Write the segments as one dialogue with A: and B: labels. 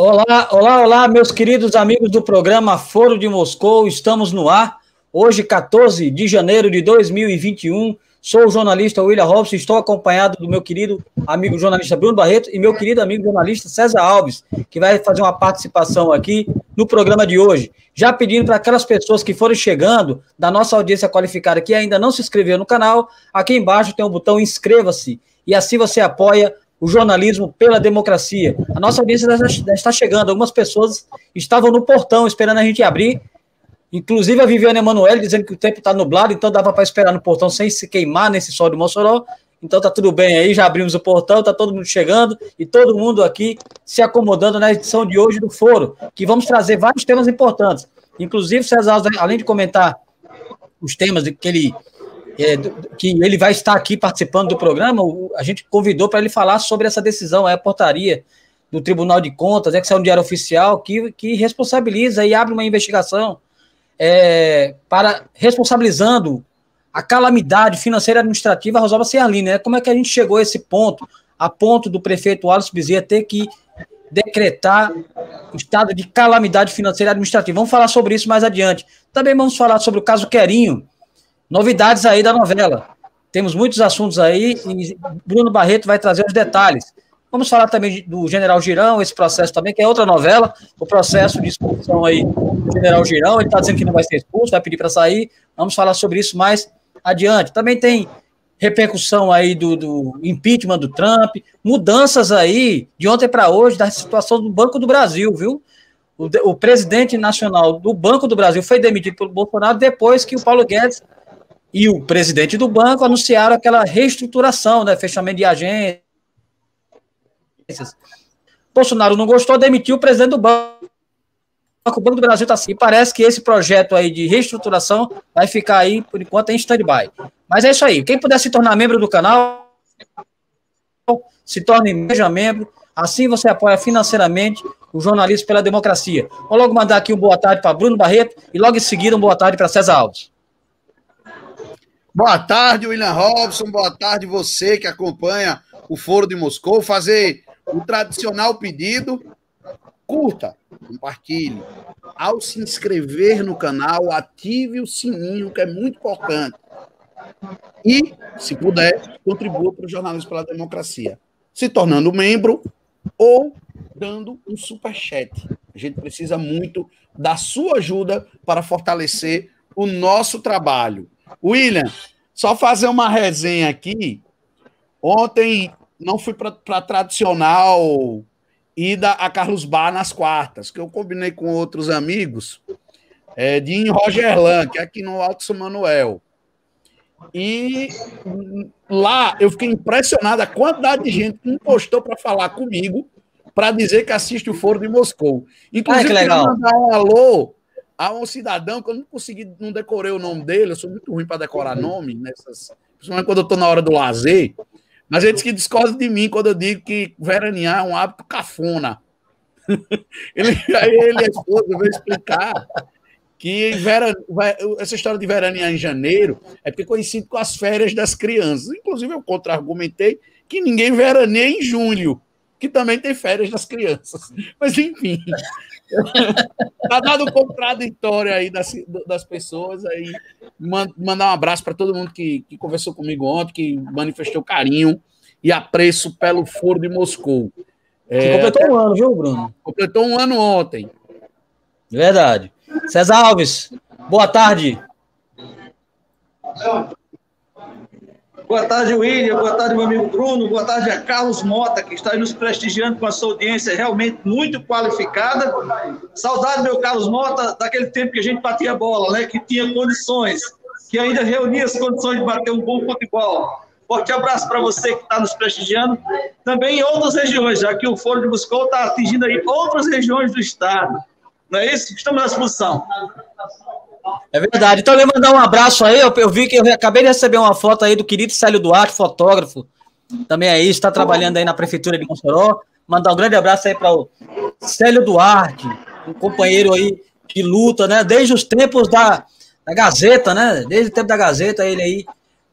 A: Olá, olá, olá, meus queridos amigos do programa Foro de Moscou, estamos no ar. Hoje, 14 de janeiro de 2021, sou o jornalista William Robson, estou acompanhado do meu querido amigo jornalista Bruno Barreto e meu querido amigo jornalista César Alves, que vai fazer uma participação aqui no programa de hoje. Já pedindo para aquelas pessoas que forem chegando da nossa audiência qualificada que ainda não se inscreveu no canal, aqui embaixo tem o um botão inscreva-se e assim você apoia o jornalismo pela democracia. A nossa audiência já está chegando. Algumas pessoas estavam no portão esperando a gente abrir. Inclusive a Viviane Emanuele dizendo que o tempo está nublado, então dava para esperar no portão sem se queimar nesse sol de Mossoró. Então tá tudo bem aí, já abrimos o portão, tá todo mundo chegando e todo mundo aqui se acomodando na edição de hoje do Foro, que vamos trazer vários temas importantes. Inclusive, César, além de comentar os temas que ele é, que ele vai estar aqui participando do programa, a gente convidou para ele falar sobre essa decisão, é a portaria do Tribunal de Contas, é que saiu um Diário Oficial, que, que responsabiliza e abre uma investigação é, para responsabilizando a calamidade financeira administrativa Rosalba Ciarline. Né? Como é que a gente chegou a esse ponto, a ponto do prefeito Alisson Bezerra ter que decretar estado de calamidade financeira administrativa? Vamos falar sobre isso mais adiante. Também vamos falar sobre o caso Querinho, Novidades aí da novela. Temos muitos assuntos aí e Bruno Barreto vai trazer os detalhes. Vamos falar também do General Girão, esse processo também, que é outra novela, o processo de expulsão aí do General Girão. Ele está dizendo que não vai ser expulso, vai pedir para sair. Vamos falar sobre isso mais adiante. Também tem repercussão aí do, do impeachment do Trump, mudanças aí de ontem para hoje da situação do Banco do Brasil, viu? O, o presidente nacional do Banco do Brasil foi demitido pelo Bolsonaro depois que o Paulo Guedes e o presidente do banco anunciaram aquela reestruturação, né, fechamento de agências. Bolsonaro não gostou, demitiu o presidente do banco. O Banco do Brasil está assim. E parece que esse projeto aí de reestruturação vai ficar aí, por enquanto, em stand-by. Mas é isso aí. Quem puder se tornar membro do canal, se torne membro. Assim você apoia financeiramente o jornalismo pela democracia. Vou logo mandar aqui um boa tarde para Bruno Barreto e logo em seguida um
B: boa tarde para César Alves. Boa tarde, William Robson. Boa tarde, você que acompanha o Foro de Moscou. Fazer o tradicional pedido: curta, compartilhe. Ao se inscrever no canal, ative o sininho, que é muito importante. E, se puder, contribua para o Jornalismo pela Democracia, se tornando membro ou dando um superchat. A gente precisa muito da sua ajuda para fortalecer o nosso trabalho. William, só fazer uma resenha aqui. Ontem não fui para a tradicional ida a Carlos Bar nas quartas, que eu combinei com outros amigos é, de em Rogerlan, que é aqui no Alto São Manuel. E lá eu fiquei impressionado a quantidade de gente que me postou para falar comigo para dizer que assiste o Foro de Moscou. Inclusive, Ai, que legal. mandar um alô Há um cidadão que eu não consegui, não decorei o nome dele, eu sou muito ruim para decorar uhum. nome, nessas, principalmente quando eu estou na hora do lazer. Mas gente que discorda de mim quando eu digo que veranear é um hábito cafona. ele, aí ele e a esposa veio explicar que vera, essa história de veranear em janeiro é porque coincide com as férias das crianças. Inclusive, eu contra-argumentei que ninguém veraneia em julho, que também tem férias das crianças. Mas, enfim, tá dado contraditório aí das, das pessoas. Aí mandar um abraço para todo mundo que, que conversou comigo ontem, que manifestou carinho e apreço pelo Foro de Moscou. É, completou
A: um ano, viu, Bruno?
B: Completou um ano ontem. Verdade. César Alves,
A: boa
C: tarde.
B: Não. Boa tarde,
C: William. Boa tarde, meu amigo Bruno. Boa tarde a Carlos Mota, que está aí nos prestigiando com a sua audiência realmente muito qualificada. Saudade, meu Carlos Mota, daquele tempo que a gente batia bola, né? Que tinha condições, que ainda reunia as condições de bater um bom futebol. Forte abraço para você que está nos prestigiando. Também em outras regiões, já que o Fórum de Buscou está atingindo aí outras regiões do estado. Não é isso? Estamos na disposição.
A: É verdade. Então, eu mandar um abraço aí. Eu, eu, vi que eu acabei de receber uma foto aí do querido Célio Duarte, fotógrafo. Também aí, é está trabalhando aí na Prefeitura de Mossoró. Mandar um grande abraço aí para o Célio Duarte, um companheiro aí de luta, né? Desde os tempos da, da Gazeta, né? Desde o tempo da Gazeta, ele aí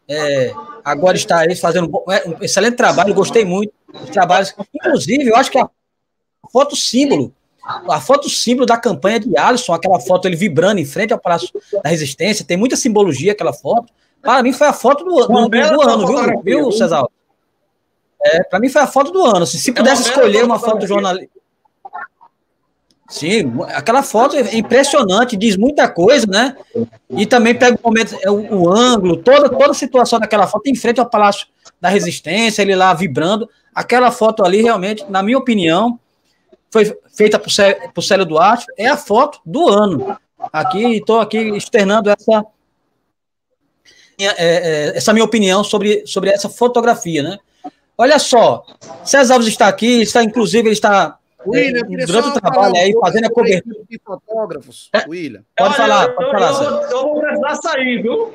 A: é, agora está aí fazendo um é, excelente trabalho. Gostei muito dos trabalhos. Inclusive, eu acho que a foto símbolo a foto símbolo da campanha de Alisson, aquela foto ele vibrando em frente ao Palácio da Resistência, tem muita simbologia aquela foto. Para mim foi a foto do, do, do, do ano, viu, viu Cesar? É, para mim foi a foto do ano. Se, se é pudesse escolher uma foto do jornalista. Sim, aquela foto é impressionante, diz muita coisa, né? E também pega o momento, é o, o ângulo, toda, toda a situação daquela foto em frente ao Palácio da Resistência, ele lá vibrando. Aquela foto ali, realmente, na minha opinião, foi feita por, Célio Duarte, é a foto do ano. Aqui, estou aqui externando essa, é, é, essa minha opinião sobre, sobre essa fotografia, né? Olha só, César Alves está aqui, está inclusive, ele está é, William, é, durante o trabalho aí, fazendo a cobertura.
B: Tipo de fotógrafos, é, William. Pode Olha, falar, pode eu, falar.
C: Eu, eu, vou precisar sair, viu?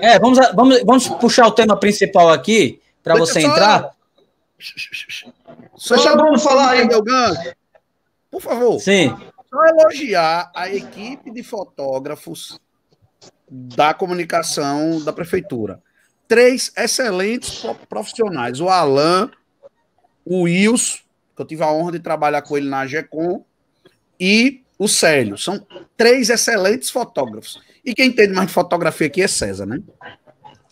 A: É, vamos, vamos, vamos puxar o tema principal aqui, para você entrar. Só...
B: Só Deixa o Bruno falar aí, Delgado. Por favor. Sim. Só elogiar a equipe de fotógrafos da comunicação da prefeitura. Três excelentes profissionais. O Alan, o Wilson, que eu tive a honra de trabalhar com ele na GECOM, e o Célio. São três excelentes fotógrafos. E quem entende mais de fotografia aqui é César, né?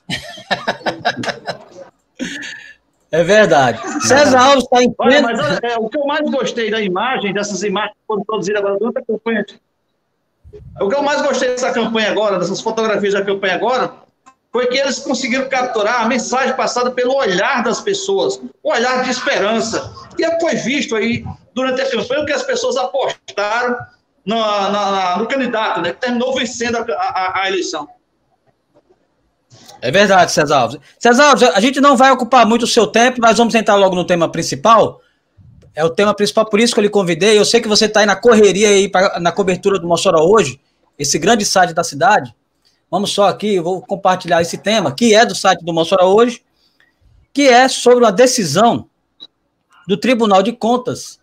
B: É verdade. César Alves está em pleno... Olha, mas olha, é, é, o
C: que eu mais gostei da imagem, dessas imagens que foram produzidas agora durante a campanha. O que eu mais gostei dessa campanha agora, dessas fotografias da campanha agora, foi que eles conseguiram capturar a mensagem passada pelo olhar das pessoas, o olhar de esperança, E foi visto aí durante a campanha, que as pessoas apostaram no, no, no candidato, né, que terminou vencendo a, a, a eleição.
A: É verdade, César Alves. César Alves, a gente não vai ocupar muito o seu tempo, mas vamos entrar logo no tema principal. É o tema principal, por isso que eu lhe convidei. Eu sei que você está aí na correria, aí pra, na cobertura do Mossoró hoje, esse grande site da cidade. Vamos só aqui, eu vou compartilhar esse tema, que é do site do Mossoró hoje, que é sobre uma decisão do Tribunal de Contas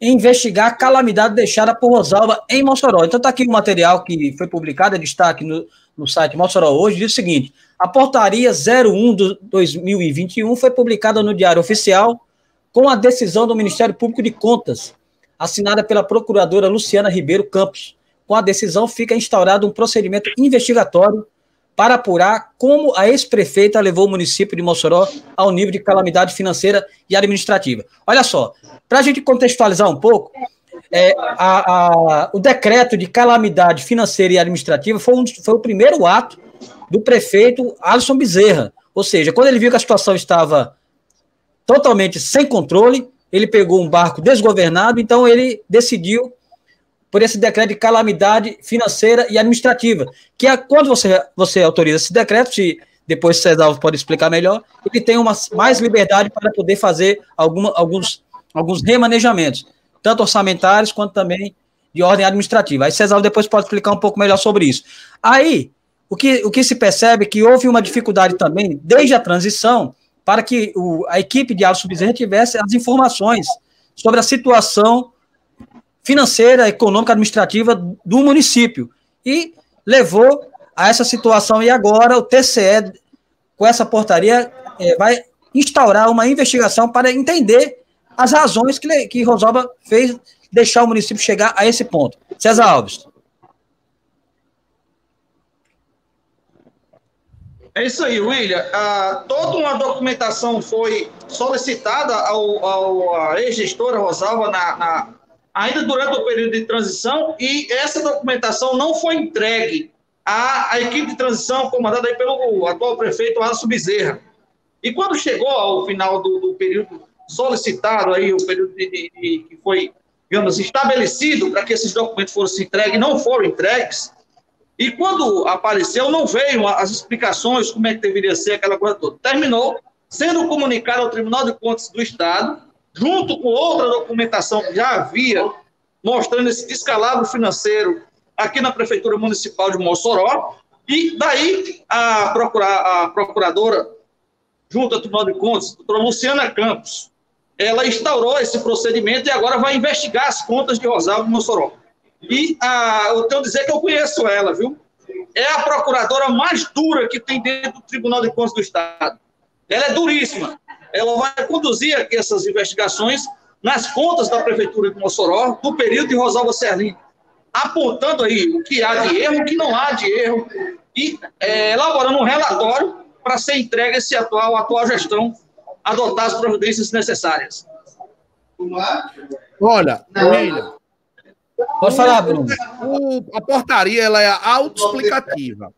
A: em investigar a calamidade deixada por Rosalba em Mossoró. Então está aqui o um material que foi publicado, ele está aqui no, no site Mossoró hoje, diz o seguinte: a portaria 01 de 2021 foi publicada no Diário Oficial com a decisão do Ministério Público de Contas, assinada pela procuradora Luciana Ribeiro Campos. Com a decisão, fica instaurado um procedimento investigatório para apurar como a ex-prefeita levou o município de Mossoró ao nível de calamidade financeira e administrativa. Olha só, para a gente contextualizar um pouco, é, a, a, o decreto de calamidade financeira e administrativa foi, um, foi o primeiro ato do prefeito Alisson Bezerra. Ou seja, quando ele viu que a situação estava totalmente sem controle, ele pegou um barco desgovernado, então ele decidiu por esse decreto de calamidade financeira e administrativa, que é quando você, você autoriza esse decreto, se depois César pode explicar melhor, ele tem uma, mais liberdade para poder fazer alguma, alguns, alguns remanejamentos, tanto orçamentários quanto também de ordem administrativa. Aí César depois pode explicar um pouco melhor sobre isso. Aí, o que, o que se percebe é que houve uma dificuldade também, desde a transição, para que o, a equipe de Alisson Bezerra tivesse as informações sobre a situação financeira, econômica, administrativa do município. E levou a essa situação. E agora o TCE, com essa portaria, é, vai instaurar uma investigação para entender as razões que, que Rosalba fez deixar o município chegar a esse ponto. César Alves.
C: É isso aí, William. Ah, toda uma documentação foi solicitada ao, ao à ex-gestora Rosalva na, na, ainda durante o período de transição e essa documentação não foi entregue à, à equipe de transição comandada aí pelo atual prefeito Alonso Bezerra. E quando chegou ao final do, do período solicitado, aí, o período de, de, de, que foi digamos, assim, estabelecido para que esses documentos fossem entregues, não foram entregues, e quando apareceu, não veio as explicações, como é que deveria ser aquela coisa toda. Terminou sendo comunicado ao Tribunal de Contas do Estado, junto com outra documentação que já havia, mostrando esse descalabro financeiro aqui na Prefeitura Municipal de Mossoró. E daí a, a procuradora, junto ao Tribunal de Contas, a doutora Luciana Campos, ela instaurou esse procedimento e agora vai investigar as contas de Rosalvo Mossoró. E ah, eu tenho que dizer que eu conheço ela, viu? É a procuradora mais dura que tem dentro do Tribunal de Contas do Estado. Ela é duríssima. Ela vai conduzir aqui essas investigações nas contas da Prefeitura de Mossoró, do período de Rosalba Serlim, apontando aí o que há de erro, o que não há de erro, e é, elaborando um relatório para ser entregue a esse atual, atual gestão adotar as providências necessárias.
B: Olha, Leila, Pode falar, Bruno. a portaria ela é autoexplicativa.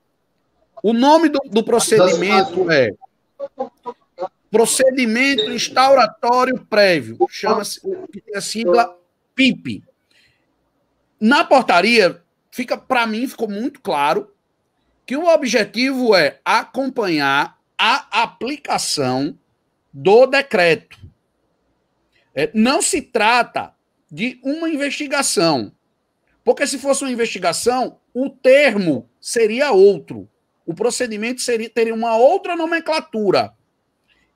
B: O nome do, do procedimento é procedimento instauratório prévio, chama-se a sigla PIP. Na portaria, fica para mim ficou muito claro que o objetivo é acompanhar a aplicação do decreto. É, não se trata de uma investigação. Porque se fosse uma investigação, o termo seria outro. O procedimento seria, teria uma outra nomenclatura.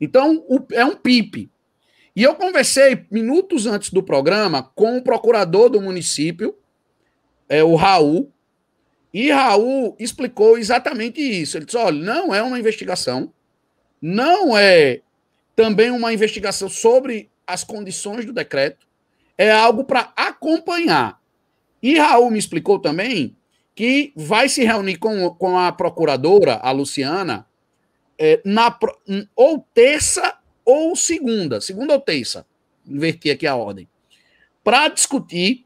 B: Então, o, é um PIP. E eu conversei minutos antes do programa com o procurador do município, é, o Raul, e Raul explicou exatamente isso. Ele disse: olha, não é uma investigação, não é também uma investigação sobre as condições do decreto, é algo para acompanhar. E Raul me explicou também que vai se reunir com, com a procuradora, a Luciana, é, na, ou terça ou segunda, segunda ou terça, inverti aqui a ordem, para discutir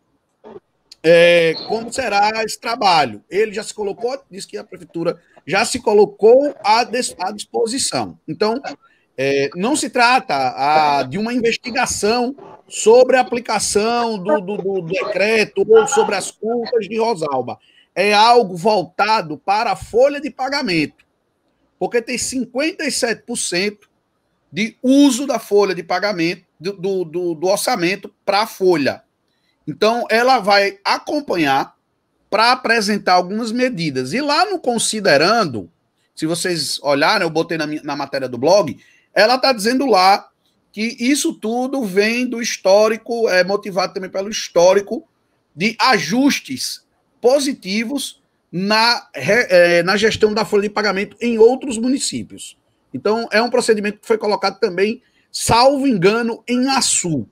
B: é, como será esse trabalho. Ele já se colocou, disse que a prefeitura já se colocou à, à disposição. Então, é, não se trata a, de uma investigação sobre a aplicação do, do, do decreto ou sobre as contas de Rosalba. É algo voltado para a folha de pagamento, porque tem 57% de uso da folha de pagamento, do, do, do orçamento para a folha. Então, ela vai acompanhar para apresentar algumas medidas. E lá no Considerando, se vocês olharem, eu botei na, minha, na matéria do blog, ela está dizendo lá que isso tudo vem do histórico, é motivado também pelo histórico de ajustes positivos na, é, na gestão da folha de pagamento em outros municípios. Então, é um procedimento que foi colocado também, salvo engano, em Açu.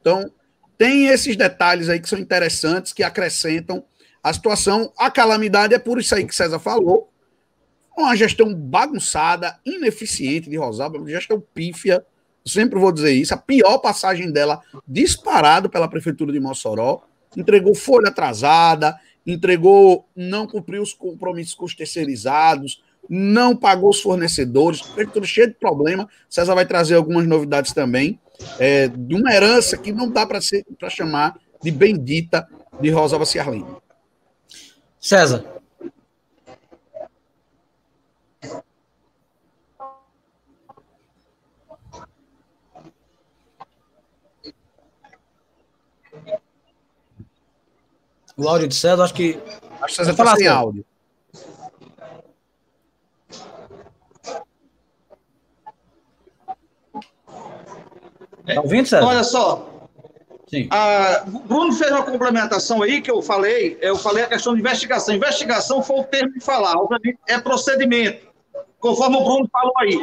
B: Então, tem esses detalhes aí que são interessantes, que acrescentam a situação. A calamidade é por isso aí que César falou, é uma gestão bagunçada, ineficiente de uma gestão pífia, sempre vou dizer isso, a pior passagem dela, disparado pela Prefeitura de Mossoró, entregou folha atrasada, entregou, não cumpriu os compromissos com os terceirizados, não pagou os fornecedores, prefeitura cheia de problema. César vai trazer algumas novidades também, é, de uma herança que não dá para chamar de bendita de Rosalba Ciarlini. César,
A: O áudio de César, acho que.
B: Acho que César está
C: sem assim. áudio. Está é. ouvindo, César? Olha só. Sim. Ah, Bruno fez uma complementação aí que eu falei. Eu falei a questão de investigação. Investigação foi o termo de falar, é procedimento, conforme o Bruno falou aí.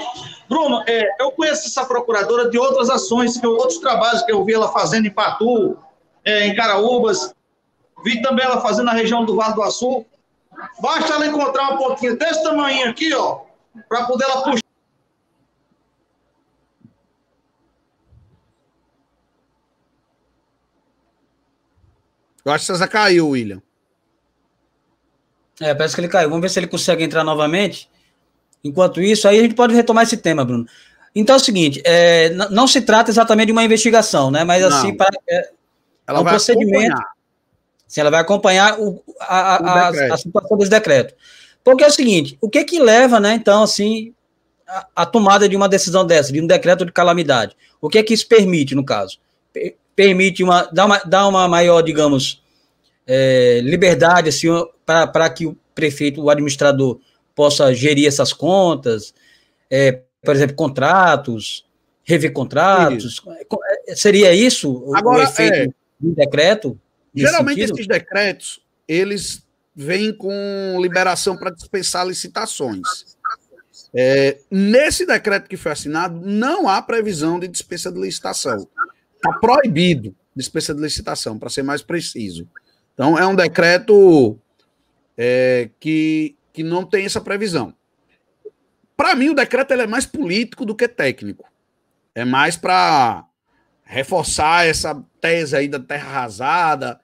C: Bruno, é, eu conheço essa procuradora de outras ações, outros trabalhos que eu vi ela fazendo em Patu, é, em Caraúbas, Vi também ela fazendo na região do Vale do Açu. Basta ela encontrar uma pontinha desse tamanho aqui, ó, para poder ela puxar.
B: Eu acho que essa caiu, William.
A: É, parece que ele caiu. Vamos ver se ele consegue entrar novamente. Enquanto isso, aí a gente pode retomar esse tema, Bruno. Então é o seguinte, é, não se trata exatamente de uma investigação, né? Mas assim, para, é, ela é um procedimento. Acompanhar se assim, ela vai acompanhar o, a, a, o a, situação desse decreto. Porque é o seguinte, o que que leva, né, então, assim, a, a, tomada de uma decisão dessa, de um decreto de calamidade? O que é que isso permite, no caso? Permite uma, dá uma, dá uma maior, digamos, é, liberdade, assim, para que o prefeito, o administrador, possa gerir essas contas, é, por exemplo, contratos, rever contratos. Isso. É, seria isso Agora, o efeito é...
B: do decreto? Geralmente sentido? esses decretos, eles vêm com liberação para dispensar licitações. É, nesse decreto que foi assinado, não há previsão de dispensa de licitação. Está proibido dispensa de licitação, para ser mais preciso. Então, é um decreto é, que, que não tem essa previsão. Para mim, o decreto ele é mais político do que técnico. É mais para reforçar essa tese aí da terra arrasada,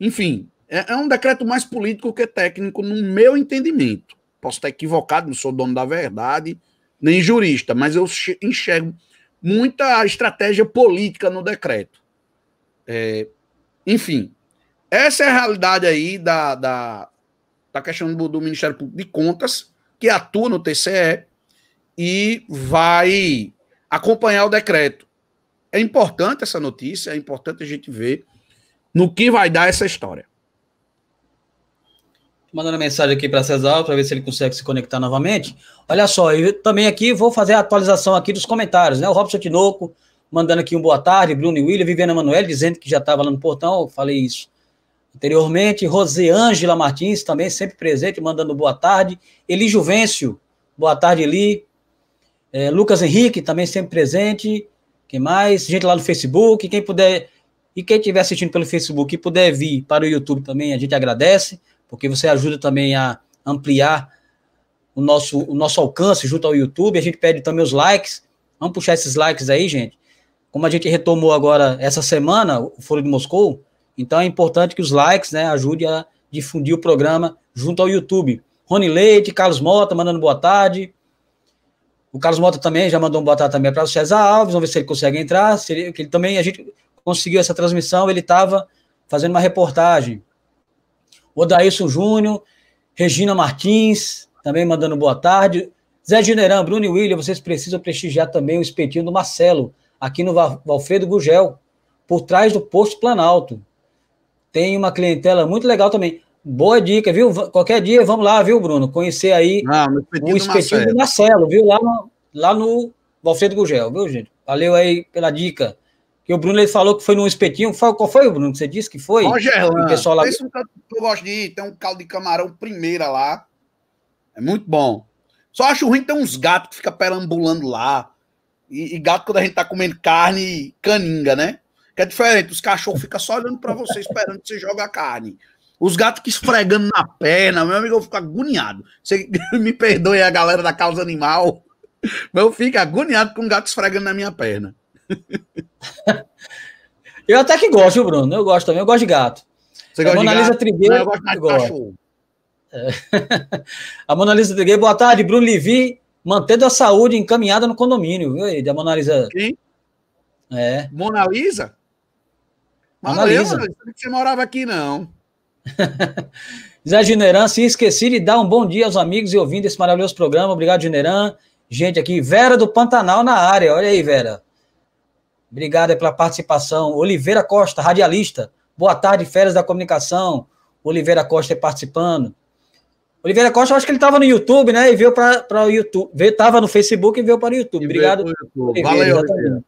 B: enfim, é, é um decreto mais político que técnico, no meu entendimento. Posso estar equivocado, não sou dono da verdade, nem jurista, mas eu enxergo muita estratégia política no decreto. É, enfim, essa é a realidade aí da, da, da questão do, do Ministério Público de Contas, que atua no TCE e vai acompanhar o decreto. É importante essa notícia, é importante a gente ver no que vai dar essa história.
A: Mandando mensagem aqui para Cesar para ver se ele consegue se conectar novamente. Olha só, eu também aqui vou fazer a atualização aqui dos comentários, né? O Robson Tinoco mandando aqui um boa tarde, Bruno e William, Viviana Manoel dizendo que já estava lá no portão, eu falei isso anteriormente. Rosângela Martins, também sempre presente, mandando boa tarde. Eli Juvencio, boa tarde, Eli. É, Lucas Henrique, também sempre presente. Quem mais? Gente lá no Facebook. Quem puder e quem estiver assistindo pelo Facebook e puder vir para o YouTube também, a gente agradece, porque você ajuda também a ampliar o nosso, o nosso alcance junto ao YouTube. A gente pede também os likes. Vamos puxar esses likes aí, gente. Como a gente retomou agora essa semana o Foro de Moscou, então é importante que os likes né, ajudem a difundir o programa junto ao YouTube. Rony Leite, Carlos Mota mandando boa tarde. O Carlos Mota também já mandou um boa tarde também para o César Alves. Vamos ver se ele consegue entrar. Se ele, ele também a gente conseguiu essa transmissão, ele estava fazendo uma reportagem. Odaísson Júnior, Regina Martins, também mandando boa tarde. Zé Generan, Bruno e William, vocês precisam prestigiar também o espetinho do Marcelo, aqui no Valfredo Gugel, por trás do Posto Planalto. Tem uma clientela muito legal também. Boa dica, viu? Qualquer dia vamos lá, viu, Bruno? Conhecer aí ah, o espetinho do Marcelo, viu? Lá no, lá no Valfredo Gugel, viu, gente? Valeu aí pela dica. Que o Bruno ele falou que foi num espetinho. Foi, qual foi, Bruno? você disse que foi? Congelando. O pessoal lá... um
B: canto que eu gosto de ir. Tem um caldo de camarão primeira lá. É muito bom. Só acho ruim tem uns gatos que fica perambulando lá. E, e, gato quando a gente tá comendo carne, caninga, né? Que é diferente. Os cachorros ficam só olhando para você, esperando que você joga a carne. Os gatos que esfregando na perna, meu amigo, eu fico agoniado. Você me perdoe a galera da causa animal, mas eu fico agoniado com um gato esfregando na minha perna. eu até que gosto, Bruno? Eu gosto também, eu gosto de gato.
A: Você a gosta Mona de Lisa Trigueiro, eu gosto de a Mona Lisa Trigueiro, boa tarde, Bruno Livi, mantendo a saúde encaminhada no condomínio, viu? Da Mona Lisa. Quem? É. Mona Lisa? Mona ah, Lisa.
B: Você morava aqui, não.
A: Zé Gineran, se esqueci de dar um bom dia aos amigos e ouvindo esse maravilhoso programa. Obrigado, Gineran. Gente aqui, Vera do Pantanal na área. Olha aí, Vera. Obrigado pela participação. Oliveira Costa, radialista. Boa tarde, férias da comunicação. Oliveira Costa participando. Oliveira Costa, acho que ele estava no YouTube, né? E veio para o YouTube. Estava no Facebook e veio para o YouTube. Obrigado. YouTube. Valeu, Oliveira.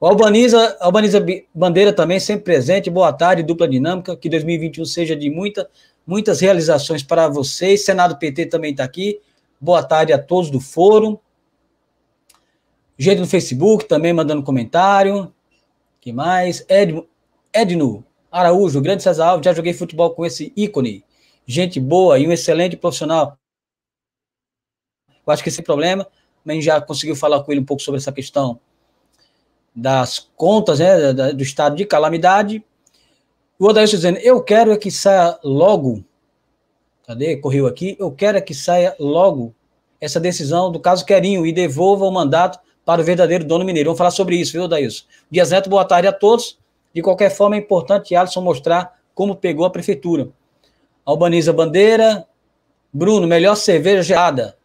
A: O Albaniza, Albaniza Bandeira também, sempre presente. Boa tarde, dupla dinâmica. Que 2021 seja de muita, muitas realizações para vocês. Senado PT também está aqui. Boa tarde a todos do Fórum. Gente no Facebook também mandando comentário. que mais? Ed, Edno Araújo, grande César Alves, já joguei futebol com esse ícone. Gente boa e um excelente profissional. Eu acho que esse é problema, mas já conseguiu falar com ele um pouco sobre essa questão das contas, né, do estado de calamidade. O Odaílson dizendo, eu quero é que saia logo, cadê, correu aqui, eu quero é que saia logo essa decisão do caso Querinho e devolva o mandato para o verdadeiro dono mineiro. Vamos falar sobre isso, viu, Daílson? Dias Neto, boa tarde a todos. De qualquer forma, é importante Alisson mostrar como pegou a prefeitura. Albaniza Bandeira. Bruno, melhor cerveja geada.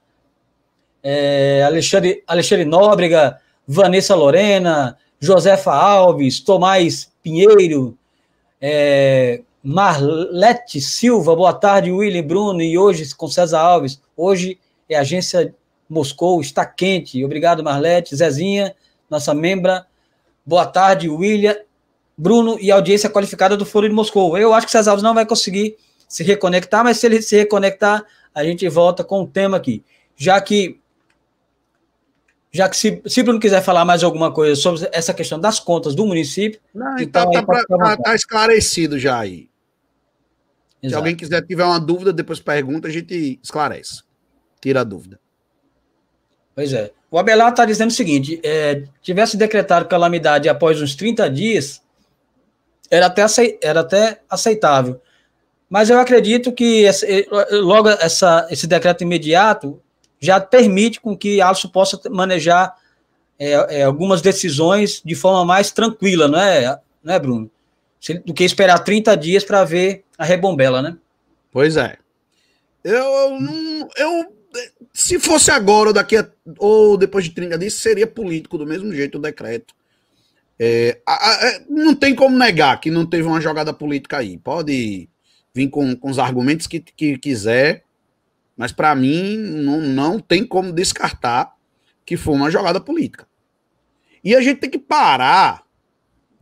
A: É, Alexandre, Alexandre Nóbrega, Vanessa Lorena, Josefa Alves, Tomás Pinheiro, é, Marlete Silva, boa tarde, William Bruno, e hoje com César Alves. Hoje é agência Moscou está quente. Obrigado, Marlete, Zezinha, nossa membra. Boa tarde, William, Bruno e audiência qualificada do Foro de Moscou. Eu acho que César Alves não vai conseguir se reconectar, mas se ele se reconectar, a gente volta com o tema aqui. Já que já que se, se Bruno quiser falar mais alguma coisa sobre essa questão das contas do município.
C: Não, então está tá, tá,
B: tá esclarecido já aí. Exato. Se alguém quiser tiver uma dúvida, depois pergunta, a gente esclarece. Tira a dúvida. Pois é. O
A: Abelardo está dizendo o seguinte: é, tivesse decretado calamidade após uns 30 dias, era até, era até aceitável. Mas eu acredito que essa, logo essa, esse decreto imediato já permite com que Alisson possa manejar é, é, algumas decisões de forma mais tranquila, não é, não é Bruno? Do que esperar 30 dias para ver a rebombela, né? Pois é.
B: Eu, eu se fosse agora ou daqui a, ou depois de 30 dias, seria político do mesmo jeito o decreto. É, a, a, é, não tem como negar que não teve uma jogada política aí. Pode vir com, com os argumentos que, que quiser, mas para mim não, não tem como descartar que foi uma jogada política. E a gente tem que parar,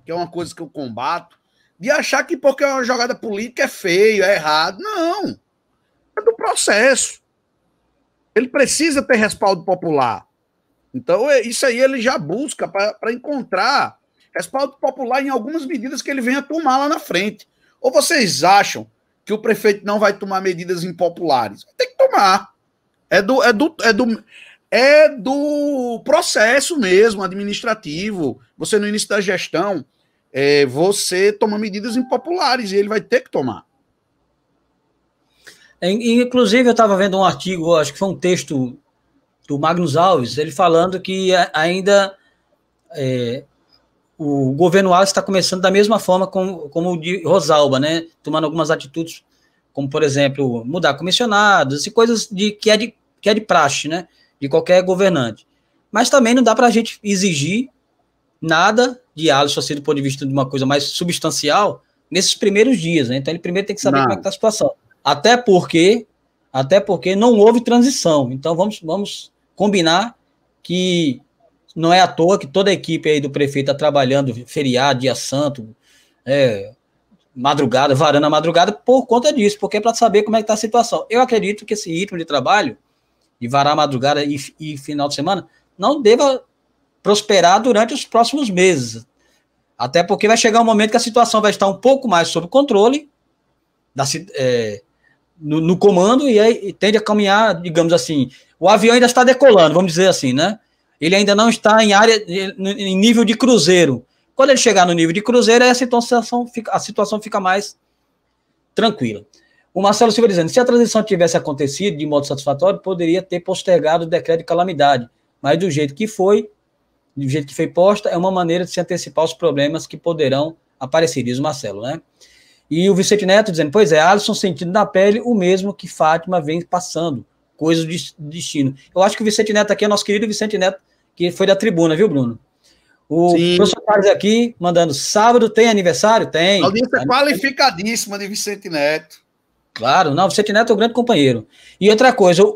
B: que é uma coisa que eu combato, de achar que porque é uma jogada política é feio, é errado. Não. É do processo. Ele precisa ter respaldo popular. Então, é, isso aí ele já busca para encontrar respaldo popular em algumas medidas que ele venha tomar lá na frente. Ou vocês acham que o prefeito não vai tomar medidas impopulares? Tem que tomar. É do, é do, é do, é do processo mesmo, administrativo. Você, no início da gestão, é, você toma medidas impopulares e ele vai ter que tomar. É,
A: inclusive, eu estava vendo um artigo, acho que foi um texto do Magnus Alves, ele falando que ainda é, o governo Alves está começando da mesma forma com, como o de Rosalba, né? Tomando algumas atitudes, como, por exemplo, mudar comissionados e coisas de, que, é de, que é de praxe, né? De qualquer governante. Mas também não dá para a gente exigir nada de Alves, assim, do ponto de vista de uma coisa mais substancial, nesses primeiros dias, né? Então, ele primeiro tem que saber não. como é está a situação. Até porque, até porque não houve transição. Então vamos, vamos combinar que não é à toa que toda a equipe aí do prefeito está trabalhando feriado, dia santo, é, madrugada, varando a madrugada por conta disso, porque é para saber como é que está a situação. Eu acredito que esse ritmo de trabalho, de varar a madrugada e, e final de semana, não deva prosperar durante os próximos meses. Até porque vai chegar um momento que a situação vai estar um pouco mais sob controle da, é, no, no comando e, aí, e tende a caminhar, digamos assim. O avião ainda está decolando, vamos dizer assim, né? Ele ainda não está em área, em nível de cruzeiro. Quando ele chegar no nível de cruzeiro, a situação fica, a situação fica mais tranquila. O Marcelo Silva dizendo: se a transição tivesse acontecido de modo satisfatório, poderia ter postergado o decreto de calamidade. Mas do jeito que foi, do jeito que foi posta, é uma maneira de se antecipar os problemas que poderão aparecer, diz o Marcelo, né? E o Vicente Neto dizendo: Pois é, Alisson sentindo na pele o mesmo que Fátima vem passando, coisas de destino. Eu acho que o Vicente Neto aqui é nosso querido Vicente Neto, que foi da tribuna, viu, Bruno? O Sim. professor Carlos é aqui mandando: sábado tem aniversário? Tem. A audiência é qualificadíssima de Vicente Neto. Claro, não, Vicente Neto é um grande companheiro. E outra coisa, o,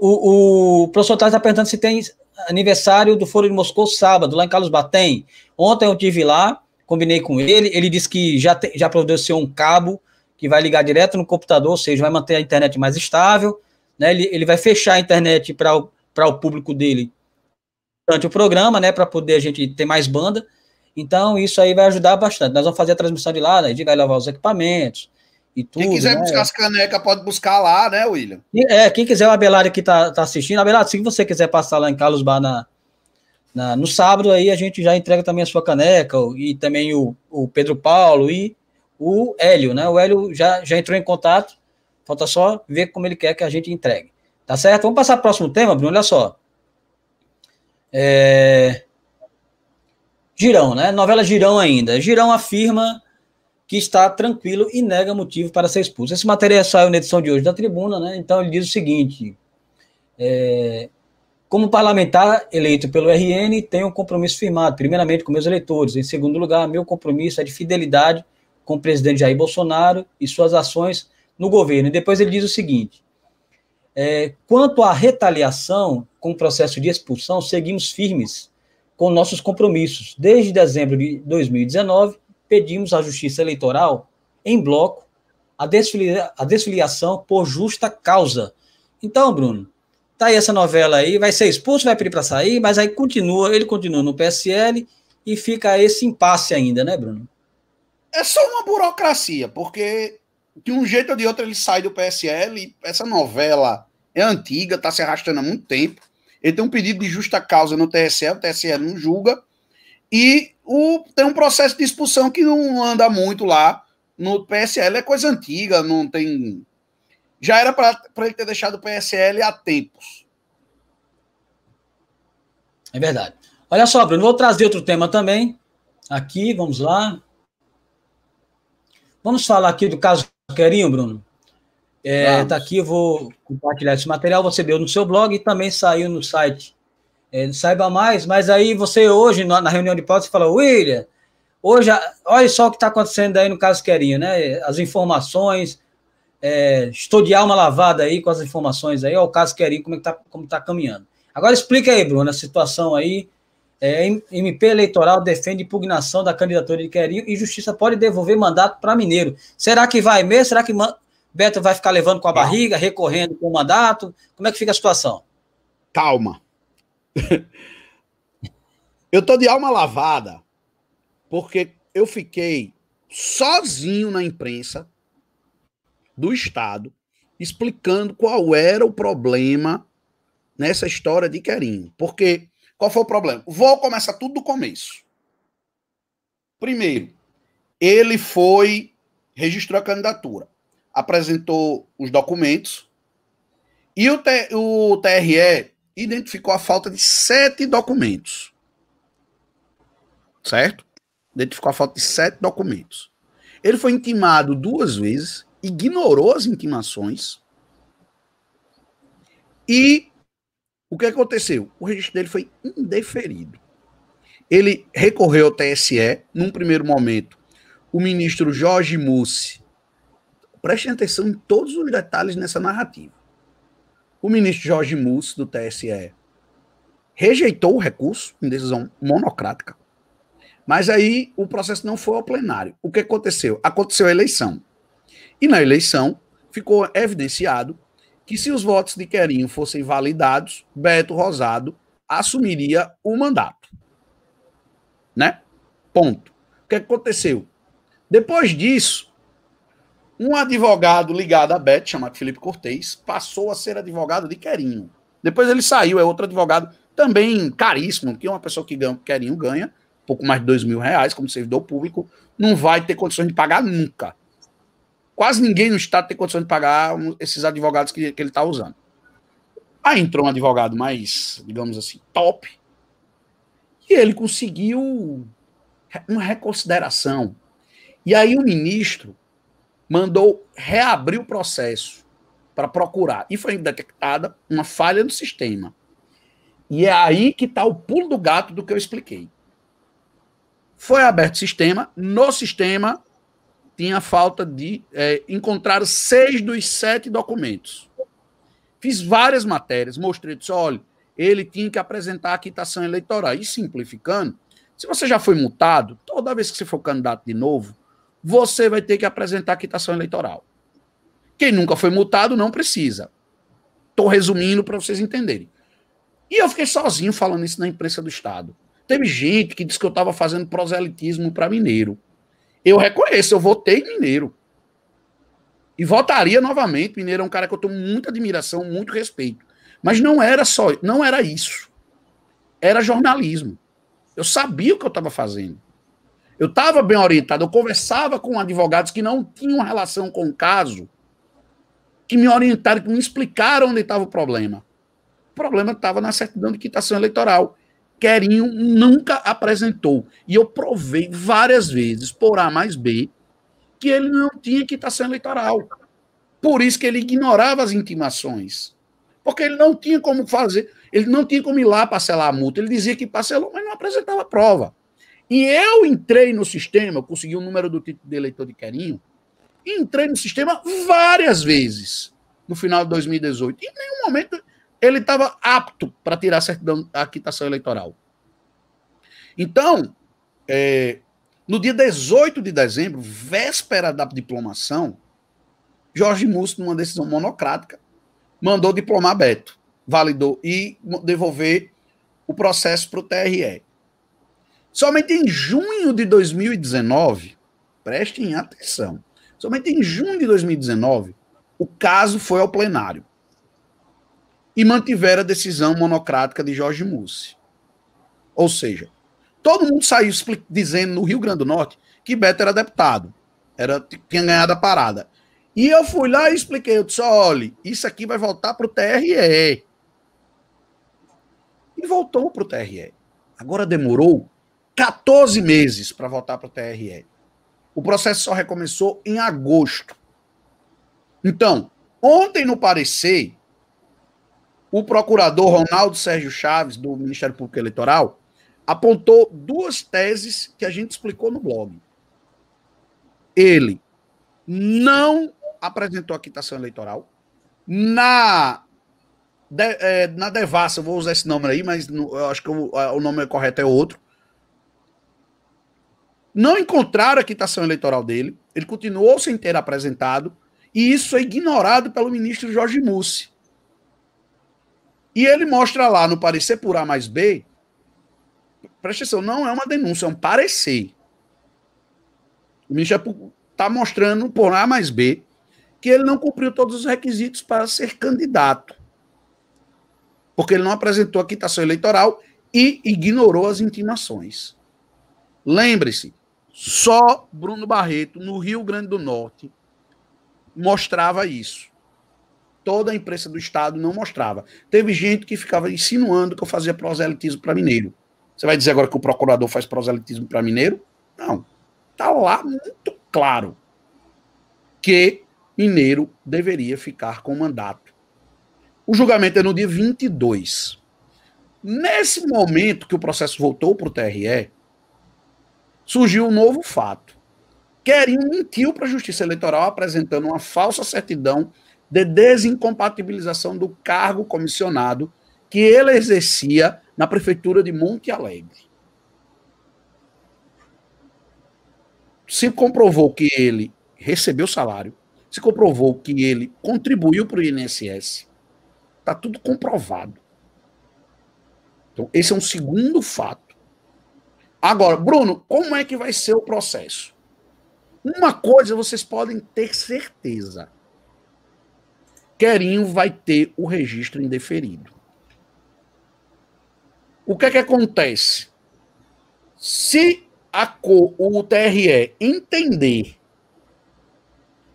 A: o professor Taz está perguntando se tem aniversário do Foro de Moscou sábado, lá em Carlos Batem. Ontem eu tive lá, combinei com ele, ele disse que já, te, já produziu um cabo que vai ligar direto no computador, ou seja, vai manter a internet mais estável, né? ele, ele vai fechar a internet para o, o público dele durante o programa, né, para poder a gente ter mais banda, então isso aí vai ajudar bastante, nós vamos fazer a transmissão de lá, né? a gente vai levar os equipamentos, e tudo, quem quiser né? buscar as
B: canecas, pode buscar lá, né, William?
A: É, quem quiser, o Abelardo que tá, tá assistindo. Abelardo, se você quiser passar lá em Carlos Bar na, na, no sábado aí a gente já entrega também a sua caneca e também o, o Pedro Paulo e o Hélio, né? O Hélio já, já entrou em contato, falta só ver como ele quer que a gente entregue. Tá certo? Vamos passar para o próximo tema, Bruno, olha só. É... Girão, né? Novela Girão ainda. Girão afirma que está tranquilo e nega motivo para ser expulso. Esse material saiu na edição de hoje da Tribuna, né? Então ele diz o seguinte: é, como parlamentar eleito pelo RN, tenho um compromisso firmado, primeiramente com meus eleitores. Em segundo lugar, meu compromisso é de fidelidade com o presidente Jair Bolsonaro e suas ações no governo. E depois ele diz o seguinte: é, quanto à retaliação com o processo de expulsão, seguimos firmes com nossos compromissos. Desde dezembro de 2019, pedimos à Justiça Eleitoral, em bloco, a, a desfiliação por justa causa. Então, Bruno, Tá aí essa novela aí, vai ser expulso, vai pedir para sair, mas aí continua, ele continua no PSL e fica esse impasse ainda, né, Bruno?
B: É só uma burocracia, porque de um jeito ou de outro ele sai do PSL e essa novela é antiga, tá se arrastando há muito tempo. Ele tem um pedido de justa causa no TSE, o TSE não julga. E o, tem um processo de expulsão que não anda muito lá no PSL, é coisa antiga, não tem já era para ele ter deixado o PSL há tempos.
A: É verdade. Olha só, Bruno, vou trazer outro tema também. Aqui, vamos lá. Vamos falar aqui do caso Querinho, Bruno. É, tá aqui, eu vou compartilhar esse material. Você deu no seu blog e também saiu no site. É, saiba mais, mas aí você hoje, na, reunião de pauta, você falou, William, hoje, olha só o que está acontecendo aí no caso Querinho, né? As informações, é, estou de alma lavada aí com as informações aí, ó, o caso Querinho, como é está tá caminhando. Agora explica aí, Bruno, a situação aí. É, MP eleitoral defende impugnação da candidatura de Querinho e Justiça pode devolver mandato para Mineiro. Será que vai mesmo? Será que Beto vai ficar levando com a barriga, recorrendo
B: com o mandato? Como é que fica a situação? Calma. eu estou de alma lavada porque eu fiquei sozinho na imprensa do Estado explicando qual era o problema nessa história de Querinho. Porque qual foi o problema? Vou começar tudo do começo. Primeiro, ele foi, registrou a candidatura, apresentou os documentos e o, T, o TRE identificou a falta de sete documentos. Certo? Identificou a falta de sete documentos. Ele foi intimado duas vezes ignorou as intimações e o que aconteceu? O registro dele foi indeferido. Ele recorreu ao TSE, num primeiro momento, o ministro Jorge Mussi. Prestem atenção em todos os detalhes nessa narrativa. O ministro Jorge Mussi, do TSE, rejeitou o recurso em decisão monocrática, mas aí o processo não foi ao plenário. O que aconteceu? Aconteceu a eleição. E na eleição ficou evidenciado que se os votos de Querinho fossem validados, Beto Rosado assumiria o mandato. Né? Ponto. O é que aconteceu? Depois disso, um advogado ligado a Beto, chamado Felipe Cortez, passou a ser advogado de Querinho. Depois ele saiu, é outro advogado também caríssimo, que é uma pessoa que ganha, Querinho ganha, pouco mais de dois mil reais como servidor público, não vai ter condições de pagar nunca. Quase ninguém no Estado tem condições de pagar um, esses advogados que, que ele está usando. Aí entrou um advogado mais, digamos assim, top, e ele conseguiu uma reconsideração. E aí o ministro mandou reabrir o processo para procurar. E foi detectada uma falha no sistema. E é aí que está o pulo do gato do que eu expliquei. Foi aberto o sistema, no sistema tinha falta de. É, seis dos sete documentos. Fiz várias matérias, mostrei, disse: olha, ele tinha que apresentar a quitação eleitoral. E simplificando, se você já foi multado, toda vez que você for candidato de novo, você vai ter que apresentar a quitação eleitoral. Quem nunca foi multado não precisa. Estou resumindo para vocês entenderem. E eu fiquei sozinho falando isso na imprensa do Estado. Teve gente que disse que eu estava fazendo proselitismo para mineiro. Eu reconheço, eu votei Mineiro. E votaria novamente. Mineiro é um cara que eu tenho muita admiração, muito respeito. Mas não era só, não era isso. Era jornalismo. Eu sabia o que eu estava fazendo. Eu estava bem orientado, eu conversava com advogados que não tinham relação com o caso, que me orientaram, que me explicaram onde estava o problema. O problema estava na certidão de quitação eleitoral. Querinho nunca apresentou. E eu provei várias vezes, por A mais B, que ele não tinha que estar tá sendo eleitoral. Por isso que ele ignorava as intimações. Porque ele não tinha como fazer, ele não tinha como ir lá parcelar a multa. Ele dizia que parcelou, mas não apresentava prova. E eu entrei no sistema, eu consegui o número do título de eleitor de Querinho, e entrei no sistema várias vezes no final de 2018. E em nenhum momento ele estava apto para tirar a, certidão, a quitação eleitoral. Então, é, no dia 18 de dezembro, véspera da diplomação, Jorge Musso, numa decisão monocrática, mandou diplomar Beto, validou e devolver o processo para o TRE. Somente em junho de 2019, prestem atenção, somente em junho de 2019, o caso foi ao plenário e mantiveram a decisão monocrática de Jorge Mussi. Ou seja, todo mundo saiu dizendo no Rio Grande do Norte que Beto era deputado, era, tinha ganhado a parada. E eu fui lá e expliquei, eu disse, olha, isso aqui vai voltar para o TRE. E voltou para o TRE. Agora demorou 14 meses para voltar para o TRE. O processo só recomeçou em agosto. Então, ontem no parecer, o procurador Ronaldo Sérgio Chaves, do Ministério Público Eleitoral, apontou duas teses que a gente explicou no blog. Ele não apresentou a quitação eleitoral. Na, de, é, na devassa, vou usar esse nome aí, mas no, eu acho que o, é, o nome correto é outro. Não encontraram a quitação eleitoral dele. Ele continuou sem ter apresentado. E isso é ignorado pelo ministro Jorge Mussi. E ele mostra lá no parecer por A mais B, presta atenção, não é uma denúncia, é um parecer. O ministro está mostrando por A mais B que ele não cumpriu todos os requisitos para ser candidato. Porque ele não apresentou a quitação eleitoral e ignorou as intimações. Lembre-se, só Bruno Barreto, no Rio Grande do Norte, mostrava isso toda a imprensa do Estado não mostrava. Teve gente que ficava insinuando que eu fazia proselitismo para mineiro. Você vai dizer agora que o procurador faz proselitismo para mineiro? Não. Está lá muito claro que mineiro deveria ficar com o mandato. O julgamento é no dia 22. Nesse momento que o processo voltou para o TRE, surgiu um novo fato. Queriam mentiu para a Justiça Eleitoral apresentando uma falsa certidão de desincompatibilização do cargo comissionado que ele exercia na prefeitura de Monte Alegre. Se comprovou que ele recebeu salário, se comprovou que ele contribuiu para o INSS. Está tudo comprovado. Então, esse é um segundo fato. Agora, Bruno, como é que vai ser o processo? Uma coisa vocês podem ter certeza: Querinho vai ter o registro indeferido. O que é que acontece? Se a o TRE entender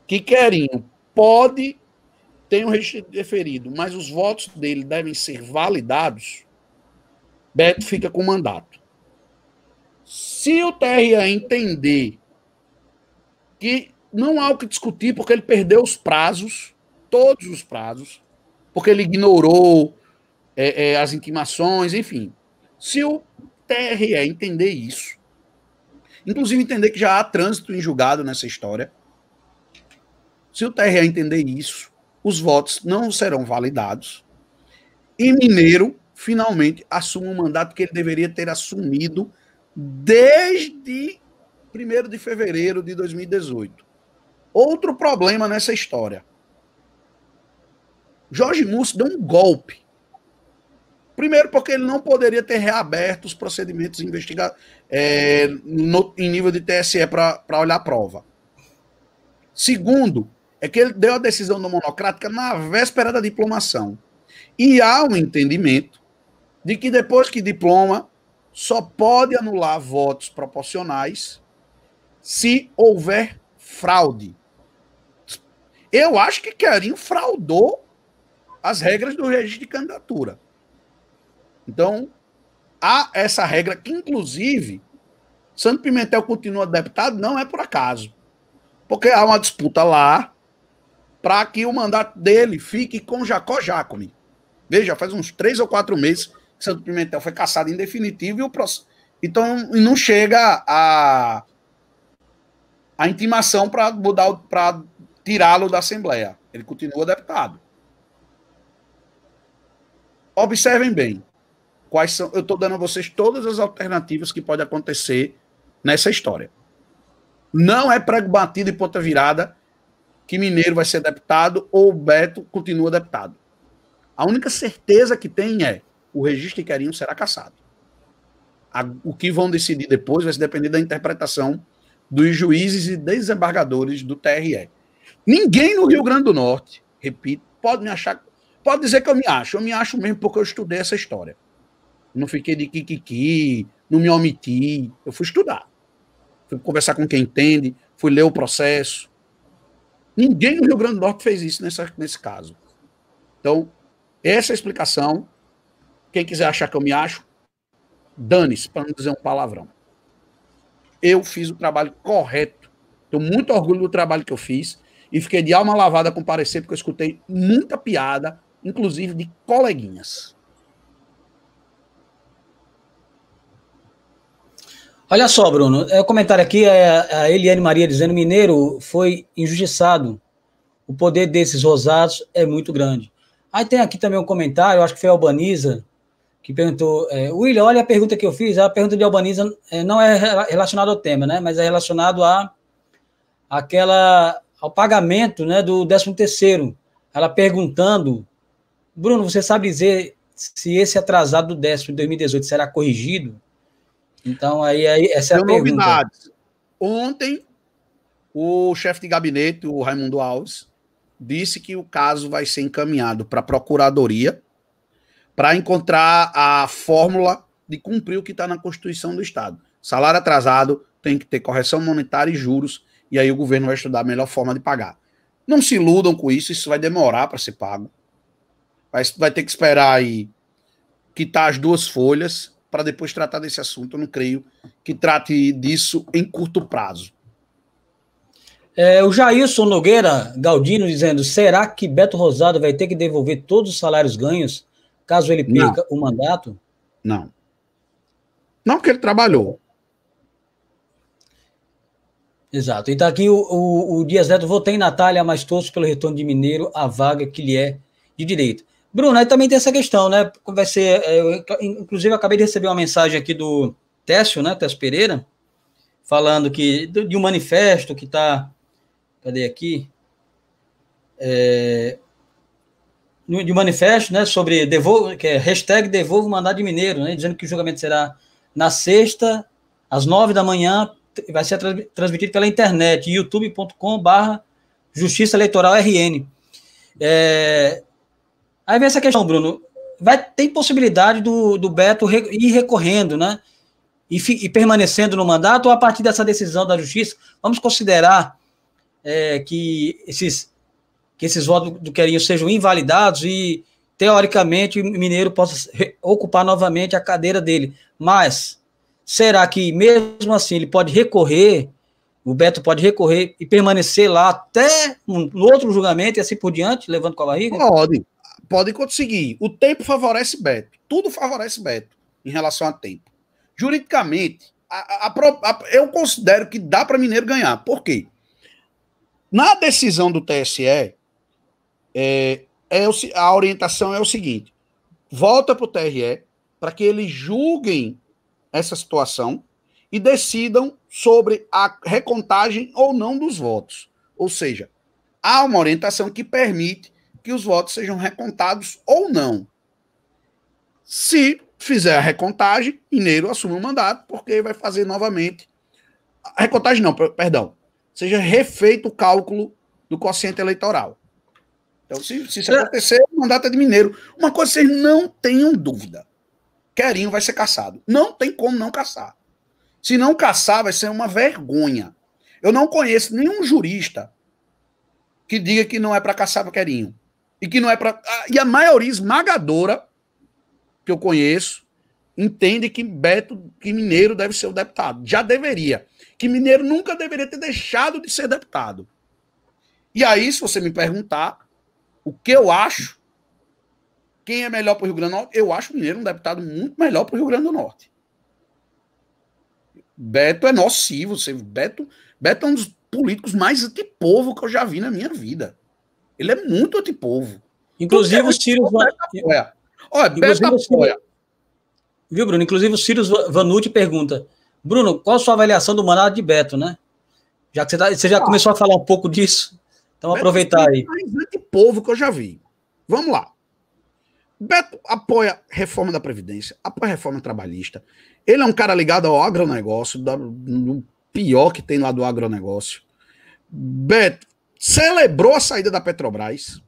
B: que Querinho pode ter um registro indeferido, mas os votos dele devem ser validados, Beto fica com o mandato. Se o TRE entender que não há o que discutir porque ele perdeu os prazos, todos os prazos, porque ele ignorou é, é, as intimações, enfim. Se o TRE entender isso, inclusive entender que já há trânsito em julgado nessa história, se o TRE entender isso, os votos não serão validados e Mineiro finalmente assume o um mandato que ele deveria ter assumido desde 1 de fevereiro de 2018. Outro problema nessa história. Jorge Múcio deu um golpe. Primeiro, porque ele não poderia ter reaberto os procedimentos investigados é, no, em nível de TSE para olhar a prova. Segundo, é que ele deu a decisão do monocrática na véspera da diplomação. E há um entendimento de que depois que diploma, só pode anular votos proporcionais se houver fraude. Eu acho que Querinho fraudou as regras do registro de candidatura. Então, há essa regra que, inclusive, Santo Pimentel continua deputado, não é por acaso. Porque há uma disputa lá para que o mandato dele fique com Jacó Jacome. Veja, faz uns três ou quatro meses que Santo Pimentel foi caçado em definitivo e o próximo, Então, não chega a, a intimação para mudar, para tirá-lo da Assembleia. Ele continua deputado observem bem quais são. Eu estou dando a vocês todas as alternativas que pode acontecer nessa história. Não é prego batido e ponta virada que Mineiro vai ser deputado ou Beto continua deputado. A única certeza que tem é o registro de Querinho será cassado. A, o que vão decidir depois vai depender da interpretação dos juízes e desembargadores do TRE. Ninguém no Rio Grande do Norte, repito, pode me achar Pode dizer que eu me acho. Eu me acho mesmo porque eu estudei essa história. Não fiquei de kikiki, não me omiti. Eu fui estudar. Fui conversar com quem entende, fui ler o processo. Ninguém no Rio Grande do Norte fez isso nessa, nesse caso. Então, essa é a explicação. Quem quiser achar que eu me acho, dane-se, para não dizer um palavrão. Eu fiz o trabalho correto. Tenho muito orgulho do trabalho que eu fiz e fiquei de alma lavada com parecer, porque eu escutei muita piada, inclusive de coleguinhas.
A: Olha só, Bruno, é, o comentário aqui é a Eliane Maria dizendo: Mineiro foi injustiçado. O poder desses rosados é muito grande. Aí tem aqui também um comentário, acho que foi a Albaniza, que perguntou: é, William, olha a pergunta que eu fiz. A pergunta de Albaniza é, não é relacionada ao tema, né? Mas é relacionado a aquela ao pagamento, né, do 13 terceiro. Ela perguntando Bruno, você sabe dizer se esse atrasado do décimo de 2018 será corrigido?
B: Então, aí, aí essa é a pergunta. Novidades. Ontem, o chefe de gabinete, o Raimundo Alves, disse que o caso vai ser encaminhado para a Procuradoria para encontrar a fórmula de cumprir o que está na Constituição do Estado. Salário atrasado tem que ter correção monetária e juros, e aí o governo vai estudar a melhor forma de pagar. Não se iludam com isso, isso vai demorar para ser pago. Vai, vai ter que esperar aí quitar as duas folhas para depois tratar desse assunto. Eu não creio que trate disso em curto prazo.
A: É, o Jailson Nogueira Galdino dizendo: será que Beto Rosado vai ter que devolver todos os salários ganhos caso ele perca não. o mandato? Não. Não, porque ele trabalhou. Exato. E está aqui o, o, o Dias Neto. Votei Natália, mas torço pelo retorno de Mineiro à vaga que lhe é de direito. Bruno, aí também tem essa questão, né? Vai ser, é, eu, inclusive, eu acabei de receber uma mensagem aqui do Técio, né? Técio Pereira, falando que de um manifesto que está, cadê aqui? É, de um manifesto, né? Sobre devolvo, que é hashtag devolvo mandado de mineiro, né? Dizendo que o julgamento será na sexta, às nove da manhã, vai ser transmitido pela internet, youtube.com/barra Justiça Eleitoral RN. É, Aí vem essa questão, Bruno. Vai, tem possibilidade do, do Beto re, ir recorrendo, né? E, fi, e, permanecendo no mandato, ou a partir dessa decisão da justiça, vamos considerar é, que, esses, que esses votos do Querinho sejam invalidados e, teoricamente, o Mineiro possa ocupar novamente a cadeira dele. Mas, será que, mesmo assim, ele pode recorrer? O Beto pode recorrer e
B: permanecer lá até um, outro julgamento e assim por diante, levando com a barriga? Pode, podem conseguir. O tempo favorece Beto. Tudo favorece Beto em relação a tempo. Juridicamente, a, a, a, eu considero que dá para Mineiro ganhar. Por quê? Na decisão do TSE, é, é a orientação é o seguinte: volta para o TRE para que eles julguem essa situação e decidam sobre a recontagem ou não dos votos. Ou seja, há uma orientação que permite que os votos sejam recontados ou não. Se fizer a recontagem, Mineiro assume o mandato, porque vai fazer novamente. A recontagem não, perdão. Seja refeito o cálculo do quociente eleitoral. Então, se, se isso é. acontecer, o mandato é de Mineiro. Uma coisa vocês não tenham dúvida: Querinho vai ser caçado. Não tem como não caçar. Se não caçar, vai ser uma vergonha. Eu não conheço nenhum jurista que diga que não é para caçar Querinho e que não é para. E a maioria esmagadora que eu conheço entende que Beto, que Mineiro deve ser o deputado. Já deveria. Que Mineiro nunca deveria ter deixado de ser deputado. E aí, se você me perguntar o que eu acho, quem é melhor para o Rio Grande do Norte, eu acho o Mineiro um deputado muito melhor para o Rio Grande do Norte. Beto é nocivo. Você, Beto, Beto é um dos políticos mais de povo que eu já vi na minha vida. Ele é muito antipovo. Inclusive os é tiros. Né, Olha, Inclusive, Ciro... Viu, Bruno? Inclusive o Ciro Vanucci
A: pergunta: Bruno, qual a sua avaliação do mandato de Beto, né? Já que você, tá... você já ah, começou a
B: falar um pouco disso, então Beto aproveitar aí. Mais antipovo que eu já vi. Vamos lá. Beto apoia reforma da Previdência, apoia reforma trabalhista. Ele é um cara ligado ao agronegócio, do pior que tem lá do agronegócio. Beto celebrou a saída da Petrobras,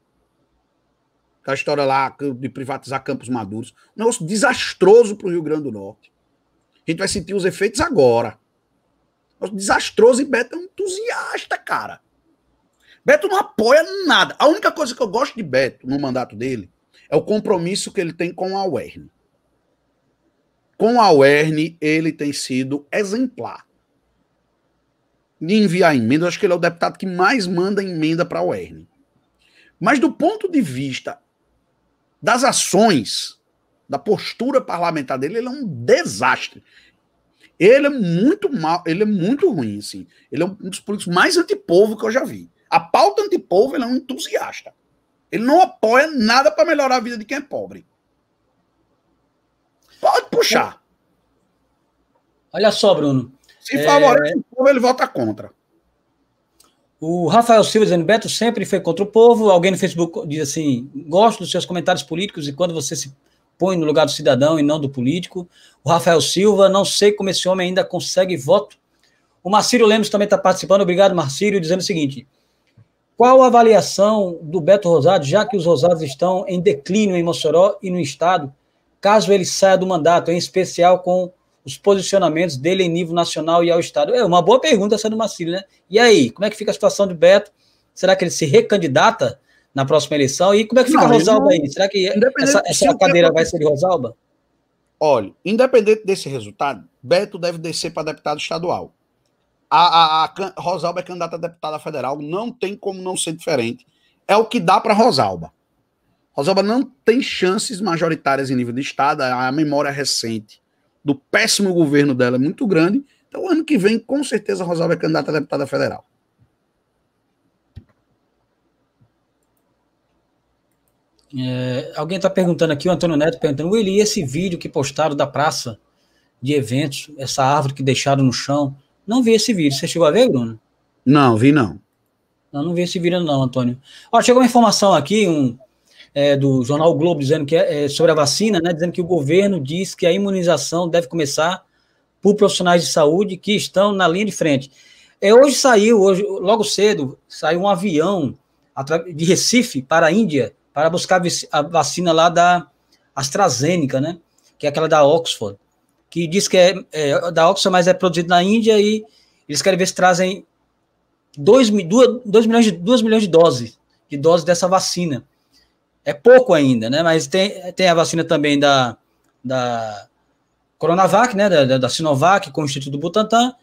B: Aquela história lá de privatizar Campos Maduros, um negócio desastroso para o Rio Grande do Norte. A gente vai sentir os efeitos agora. Um desastroso e Beto é um entusiasta, cara. Beto não apoia nada. A única coisa que eu gosto de Beto no mandato dele é o compromisso que ele tem com a UERN. Com a UERN, ele tem sido exemplar de enviar emenda, eu acho que ele é o deputado que mais manda emenda para o UERN. Mas do ponto de vista das ações, da postura parlamentar dele, ele é um desastre. Ele é muito mal, ele é muito ruim, assim. Ele é um dos políticos mais antipovo que eu já vi. A pauta antipovo, ele é um entusiasta. Ele não apoia nada para melhorar a vida de quem é pobre. Pode puxar. Olha só, Bruno. Se é. favorece é... o povo, ele vota contra.
A: O Rafael Silva dizendo, Beto sempre foi contra o povo. Alguém no Facebook diz assim, gosto dos seus comentários políticos e quando você se põe no lugar do cidadão e não do político. O Rafael Silva, não sei como esse homem ainda consegue voto. O Marcílio Lemos também está participando. Obrigado, Marcílio, dizendo o seguinte, qual a avaliação do Beto Rosado, já que os Rosados estão em declínio em Mossoró e no Estado, caso ele saia do mandato, em especial com os posicionamentos dele em nível nacional e ao Estado? É uma boa pergunta, do Marcílio, né? E aí, como é que fica a situação do Beto? Será que ele se recandidata na próxima eleição? E como é que fica não, Rosalba não... aí? Será que essa, essa cadeira vai ser
B: de Rosalba? Olha, independente desse resultado, Beto deve descer para deputado estadual. A, a, a, Rosalba é candidata a deputada federal, não tem como não ser diferente. É o que dá para Rosalba. Rosalba não tem chances majoritárias em nível de Estado, a memória é recente do péssimo governo dela é muito grande. Então, ano que vem, com certeza, Rosário é candidata a deputada federal.
A: É, alguém está perguntando aqui, o Antônio Neto perguntando, Will, esse vídeo que postaram da praça de eventos, essa árvore que deixaram no chão? Não vi esse vídeo. Você chegou a ver, Bruno?
B: Não, vi não.
A: Não, não vi esse vídeo não, Antônio. Ó, chegou uma informação aqui, um, é, do jornal o Globo dizendo que é, é, sobre a vacina, né, dizendo que o governo diz que a imunização deve começar por profissionais de saúde que estão na linha de frente. É, hoje saiu, hoje, logo cedo, saiu um avião de Recife para a Índia para buscar a vacina lá da AstraZeneca, né, que é aquela da Oxford, que diz que é, é da Oxford, mas é produzida na Índia e eles querem ver se trazem 2 milhões, de, milhões de doses, de doses dessa vacina é pouco ainda, né? Mas tem, tem a vacina também da, da Coronavac, né? Da, da Sinovac, com o Instituto Butantan,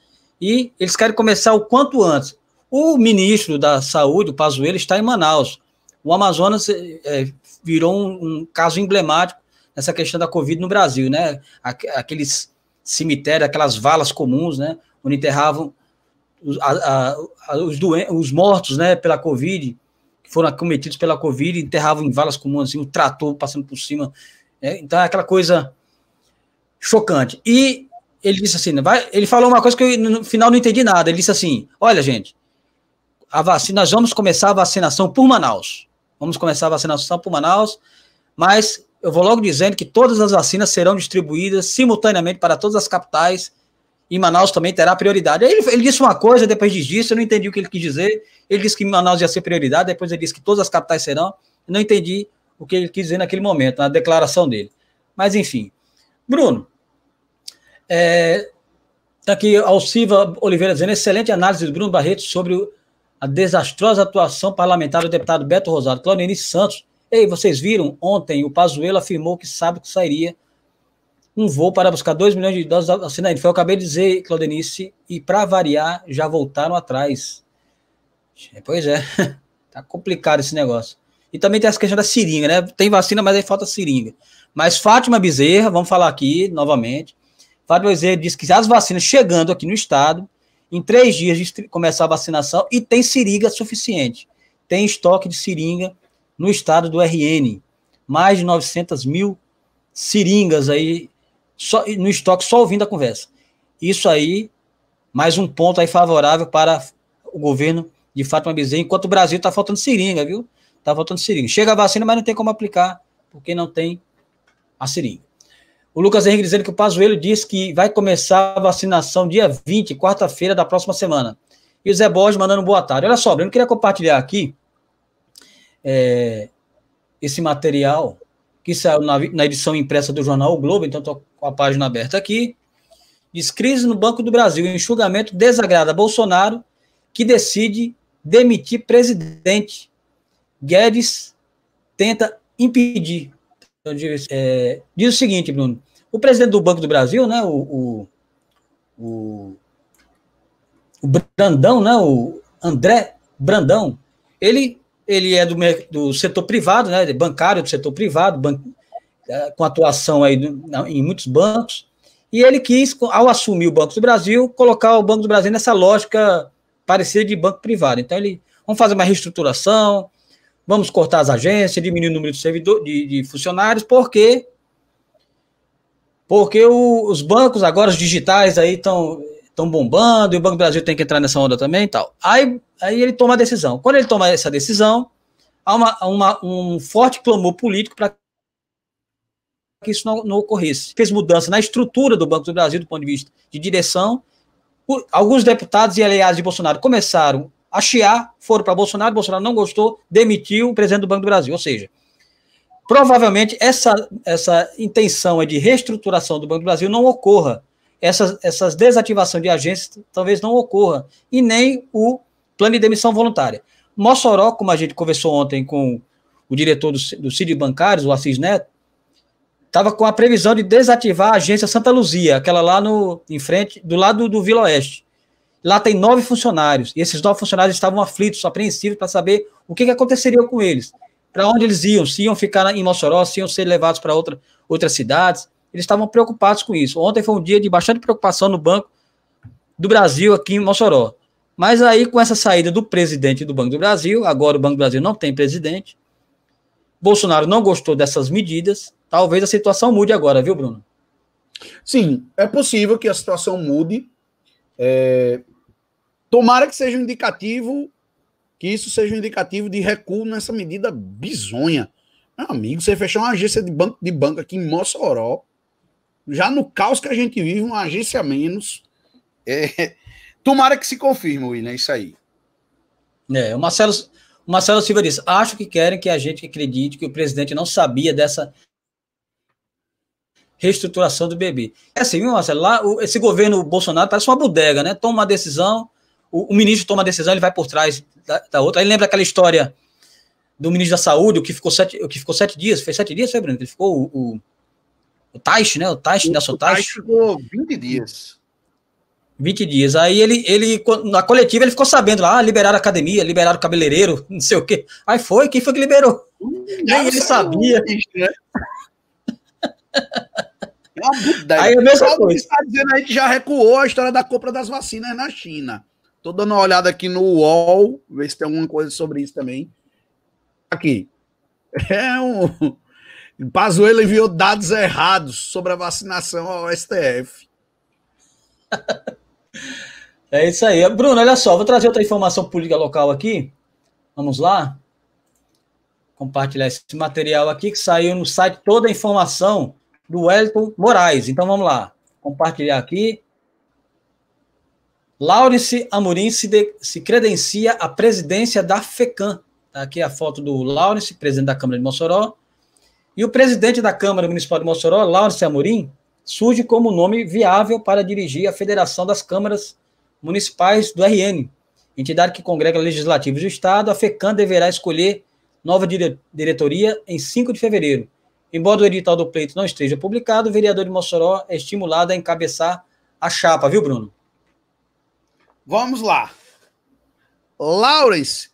A: e eles querem começar o quanto antes. O ministro da Saúde, o Pazuello, está em Manaus. O Amazonas é, virou um, um, caso emblemático nessa questão da Covid no Brasil, né? Aqueles cemitérios, aquelas valas comuns, né? Onde enterravam os, a, a, os, doen- os mortos, né? Pela Covid, foram acometidos pela Covid, enterravam em valas comuns, assim, um trator passando por cima. Né? Então, é aquela coisa chocante. E ele disse assim, vai, ele falou uma coisa que eu, no final não entendi nada. Ele disse assim, olha, gente, a vacina, nós vamos começar a vacinação por Manaus. Vamos começar a vacinação por Manaus, mas eu vou logo dizendo que todas as vacinas serão distribuídas simultaneamente para todas as capitais e Manaus também terá prioridade. Aí ele, ele, disse uma coisa, depois disse, eu não entendi o que ele quis dizer. Ele disse que Manaus ia ser prioridade, depois ele disse que todas as capitais serão. Eu não entendi o que ele quis dizer naquele momento, na declaração dele. Mas, enfim. Bruno, é, tá aqui Alciva Oliveira dizendo: excelente análise do Bruno Barreto sobre a desastrosa atuação parlamentar do deputado Beto Rosado. Claudinei Santos. Ei, vocês viram? Ontem o Pazuello afirmou que sabe que sairia um voo para buscar 2 milhões de doses da vacina Foi eu acabei de dizer, Claudenice, e para variar, já voltaram atrás. É, pois é, tá complicado esse negócio. E também tem essa questão da seringa, né? Tem vacina, mas aí falta seringa. Mas Fátima Bezerra, vamos falar aqui novamente. Fátima Bezerra disse que as vacinas chegando aqui no estado, em três dias de começar a vacinação, e tem seringa suficiente. Tem estoque de seringa no estado do RN. Mais de 900 mil seringas aí só, no estoque só ouvindo a conversa. Isso aí, mais um ponto aí favorável para o governo de Fátima Bezerra, enquanto o Brasil está faltando seringa, viu? Está faltando seringa. Chega a vacina, mas não tem como aplicar, porque não tem a seringa. O Lucas Henrique dizendo que o Pazuello disse que vai começar a vacinação dia 20, quarta-feira da próxima semana. E o Zé Borges mandando boa tarde. Olha só, Bruno, queria compartilhar aqui é, esse material que saiu na, na edição impressa do jornal O Globo, então estou com a página aberta aqui. Diz crise no Banco do Brasil, enxugamento desagrada Bolsonaro, que decide demitir presidente. Guedes tenta impedir. Então, diz, é, diz, o seguinte, Bruno. O presidente do Banco do Brasil, né, o, o, o, o Brandão, né, o André Brandão, ele, ele é do, do setor privado, né, bancário do setor privado, banco né, com atuação aí em muitos bancos, e ele quis, ao assumir o Banco do Brasil, colocar o Banco do Brasil nessa lógica parecida de banco privado. Então, ele, vamos fazer uma reestruturação, vamos cortar as agências, diminuir o número de, servidor, de, de funcionários, porque porque o, os bancos agora, os digitais aí estão estão bombando, e o Banco do Brasil tem que entrar nessa onda também e tal. Aí, aí ele toma a decisão. Quando ele toma essa decisão, há uma, uma um forte clamor político para que isso não, não, ocorresse. Fez mudança na estrutura do Banco do Brasil, do ponto de vista de direção. alguns deputados e aliados de Bolsonaro começaram a chiar, foram para Bolsonaro, Bolsonaro não gostou, demitiu o presidente do Banco do Brasil. Ou seja, provavelmente essa, essa intenção de reestruturação do Banco do Brasil não ocorra. Essas, essas desativação de agências talvez não ocorra, e nem o plano de demissão voluntária. Mossoró, como a gente conversou ontem com o diretor do, do Cid Bancários, o Assis Neto, Tava com a previsão de desativar a agência Santa Luzia, aquela lá no, em frente, do lado do Vila Oeste. Lá tem nove funcionários, e esses nove funcionários estavam aflitos, apreensivos para saber o que, que aconteceria com eles, para onde eles iam, se iam ficar em Mossoró, se iam ser levados para outra, outras cidades. Eles estavam preocupados com isso. Ontem foi um dia de bastante preocupação no Banco do Brasil, aqui em Mossoró. Mas aí, com essa saída do presidente do Banco do Brasil, agora o Banco do Brasil não tem presidente, Bolsonaro não gostou dessas
B: medidas. Talvez a situação mude agora, viu, Bruno? Sim, é possível que a situação mude. É... Tomara que seja um indicativo, que isso seja um indicativo de recuo nessa medida bizonha. Meu amigo, você fechar uma agência de banco de banco aqui em Mossoró, já no caos que a gente vive, uma agência a menos. É... Tomara que se confirme, William, isso aí.
A: É, o Marcelo, Marcelo Silva diz: acho que querem que a gente acredite que o presidente não sabia dessa reestruturação do BB. É assim, viu, Marcelo? Lá, o, esse governo Bolsonaro parece uma bodega, né? Toma uma decisão, o, o ministro toma a decisão, ele vai por trás da, da, outra. Aí lembra aquela história do ministro da Saúde, o que ficou sete, o que ficou sete dias? Fez sete dias, foi, Bruno? Ele ficou o, o, o Taish, né? O Taish, o, Nelson Taish. O Taish ficou 20 dias. 20 dias. Aí ele, ele, na coletiva, ele ficou sabendo lá, ah, liberaram a academia, liberaram o cabeleireiro, não sei o quê. Aí foi, quem foi que liberou?
B: Hum, Nem ele
A: sabia. Isso, né?
B: É aí a mesma coisa. está dizendo aí que já recuou a história da compra das vacinas na China. Tô dando uma olhada aqui no UOL, ver se tem alguma coisa sobre isso também. Aqui. É um. Pazuelo enviou dados errados sobre a vacinação ao STF. É isso aí. Bruno, olha só, vou trazer outra informação política local
A: aqui. Vamos lá? Compartilhar esse material aqui que saiu no site toda a informação do Wellington Moraes. Então vamos lá. Compartilhar aqui. Laurice Amorim se, de, se credencia à presidência da FECAM. Tá aqui a foto do Laurice, presidente da Câmara de Mossoró. E o presidente da Câmara Municipal de Mossoró, Laurice Amorim, surge como nome viável para dirigir a Federação das Câmaras Municipais do RN, entidade que congrega legislativos do Estado. A FECAM deverá escolher nova dire diretoria em 5 de fevereiro. Embora o edital do pleito não esteja publicado, o vereador de Mossoró é estimulado a encabeçar a
B: chapa, viu, Bruno? Vamos lá. Laurence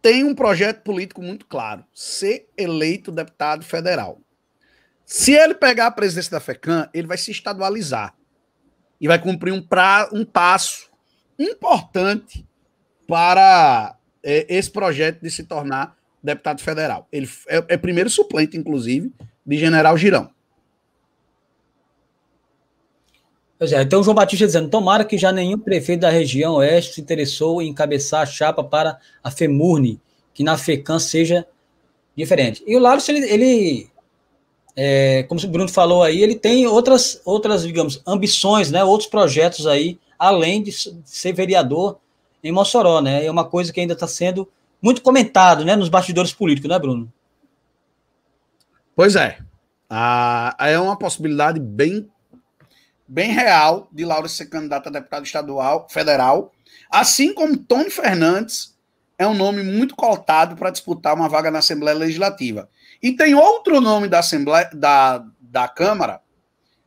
B: tem um projeto político muito claro: ser eleito deputado federal. Se ele pegar a presidência da FECAM, ele vai se estadualizar e vai cumprir um, pra, um passo importante para é, esse projeto de se tornar deputado federal. Ele é, é primeiro suplente, inclusive, de General Girão.
A: Pois é, então o João Batista dizendo: tomara que já nenhum prefeito da região oeste se interessou em encabeçar a chapa para a FEMURNE, que na FECAM seja diferente. E o Lárcio, ele, ele é, como o Bruno falou aí, ele tem outras, outras digamos, ambições, né, outros projetos aí, além de ser vereador em Mossoró, né? É uma coisa que ainda está sendo muito comentado, né, nos bastidores políticos, né, Bruno?
B: Pois é. Ah, é uma possibilidade bem, bem real de Laura ser candidata a deputado estadual, federal, assim como Tony Fernandes é um nome muito cotado para disputar uma vaga na Assembleia Legislativa. E tem outro nome da Assembleia da, da Câmara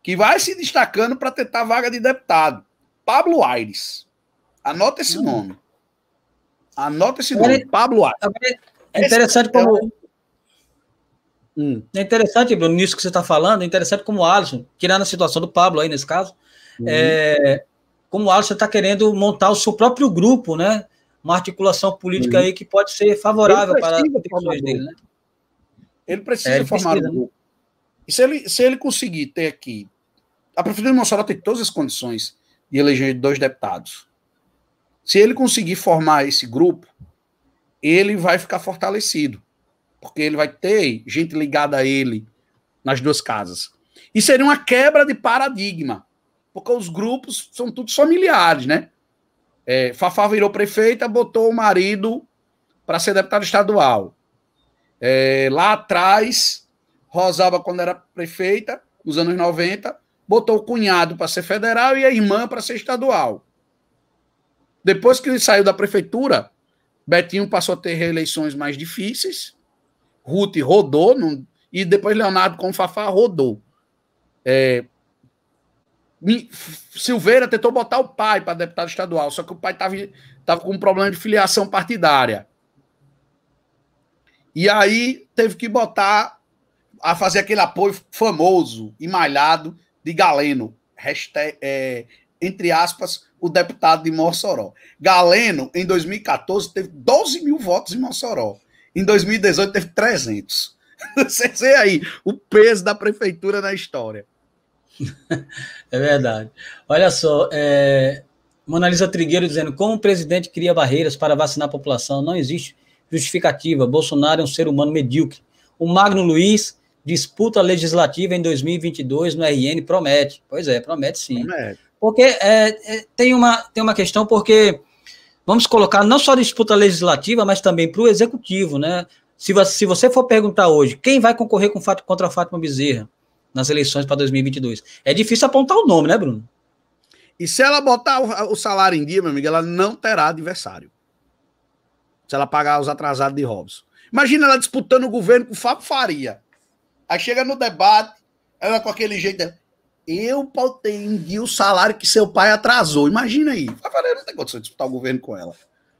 B: que vai se destacando para tentar vaga de deputado. Pablo Aires. Anota esse hum. nome. Anota esse nome, Pablo Aires. É interessante como. É,
C: hum.
A: é interessante, Bruno, nisso que você está falando, é interessante como o Alisson, tirando a situação do Pablo aí nesse caso, uhum. é, como o Alisson está querendo montar o seu próprio grupo, né? Uma articulação política uhum. aí que pode ser favorável para as decisões dele, né?
B: Ele precisa é, ele formar precisa, um grupo. E se ele, se ele conseguir ter aqui. A Prefeitura de Mossoró tem todas as condições de eleger dois deputados. Se ele conseguir formar esse grupo, ele vai ficar fortalecido. Porque ele vai ter gente ligada a ele nas duas casas. E seria uma quebra de paradigma. Porque os grupos são todos familiares, né? É, Fafá virou prefeita, botou o marido para ser deputado estadual. É, lá atrás, Rosalba, quando era prefeita, nos anos 90, botou o cunhado para ser federal e a irmã para ser estadual. Depois que ele saiu da prefeitura, Betinho passou a ter reeleições mais difíceis. Ruth rodou, não... e depois Leonardo com Fafá rodou. É... Silveira tentou botar o pai para deputado estadual, só que o pai estava com um problema de filiação partidária. E aí teve que botar a fazer aquele apoio famoso e malhado de Galeno, hashtag, é, entre aspas, o deputado de Mossoró. Galeno, em 2014, teve 12 mil votos em Mossoró. Em 2018, teve 300. Você vê aí o peso da prefeitura na história.
A: É verdade. Olha só, é... Monalisa Trigueiro dizendo como o presidente cria barreiras para vacinar a população. Não existe Justificativa: Bolsonaro é um ser humano medíocre. O Magno Luiz disputa legislativa em 2022 no RN promete. Pois é, promete sim. Promete. Porque é, é, tem, uma, tem uma questão, porque vamos colocar não só disputa legislativa, mas também para o executivo, né? Se você, se você for perguntar hoje quem vai concorrer com, contra a Fátima Bezerra nas eleições para 2022, é difícil apontar o
B: nome, né, Bruno? E se ela botar o, o salário em dia, meu amigo, ela não terá adversário. Se ela pagar os atrasados de Robson. Imagina ela disputando o governo com o Fábio Faria. Aí chega no debate, ela com aquele jeito. Eu pautei o salário que seu pai atrasou. Imagina aí. Fábio Faria não tem condição de disputar o governo com ela.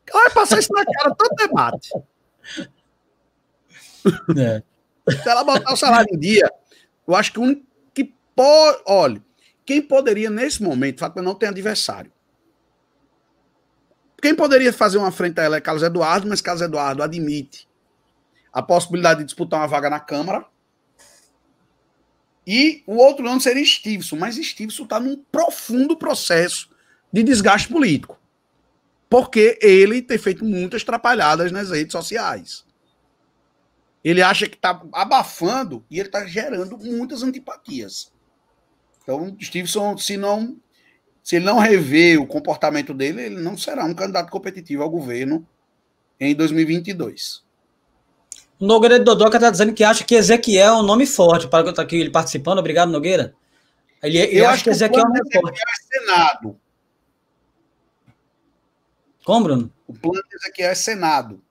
B: Ela vai passar isso na cara todo debate. É. Se ela botar o salário em dia, eu acho que o único que pode. Olha, quem poderia nesse momento, Fátima não tem adversário. Quem poderia fazer uma frente a ela é Carlos Eduardo, mas Carlos Eduardo admite a possibilidade de disputar uma vaga na Câmara. E o outro nome seria Stevenson, mas Stevenson está num profundo processo de desgaste político. Porque ele tem feito muitas trapalhadas nas redes sociais. Ele acha que está abafando e ele está gerando muitas antipatias. Então, Stevenson, se não se ele não rever o comportamento dele, ele não será um candidato competitivo ao governo em 2022.
A: Nogueira de Dodoca está dizendo que acha que Ezequiel é um nome forte. Para que eu aqui ele participando. Obrigado, Nogueira. Ele, ele que Ezequiel
C: é um
B: nome forte. É Senado. Como, Bruno? O plano de Ezequiel é Senado.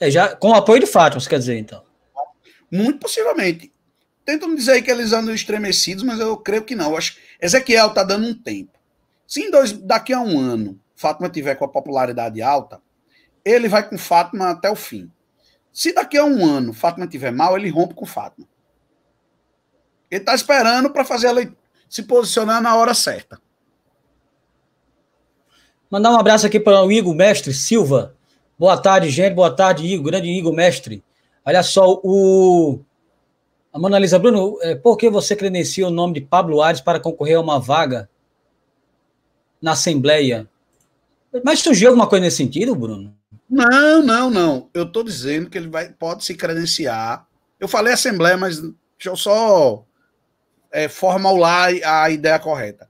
B: É, já, com o apoio de Fátima, você quer dizer, então? Muito possivelmente tentam dizer que eles andam estremecidos, mas eu creio que não. Eu acho Ezequiel está dando um tempo. Se em dois, daqui a um ano Fátima tiver com a popularidade alta, ele vai com Fátima até o fim. Se daqui a um ano Fátima tiver mal, ele rompe com Fátima. Ele está esperando para fazer ela se posicionar na hora certa.
A: Mandar um abraço aqui para o Igor Mestre Silva. Boa tarde, gente. Boa tarde, Igor. Grande Igor Mestre. Olha só, o a Mona Lisa Bruno, é, por que você credencia o nome de Pablo Ares para concorrer a uma vaga na Assembleia?
B: Mas surgiu alguma coisa nesse sentido, Bruno? Não, não, não. Eu estou dizendo que ele vai, pode se credenciar. Eu falei Assembleia, mas deixa eu só é, formular a ideia correta.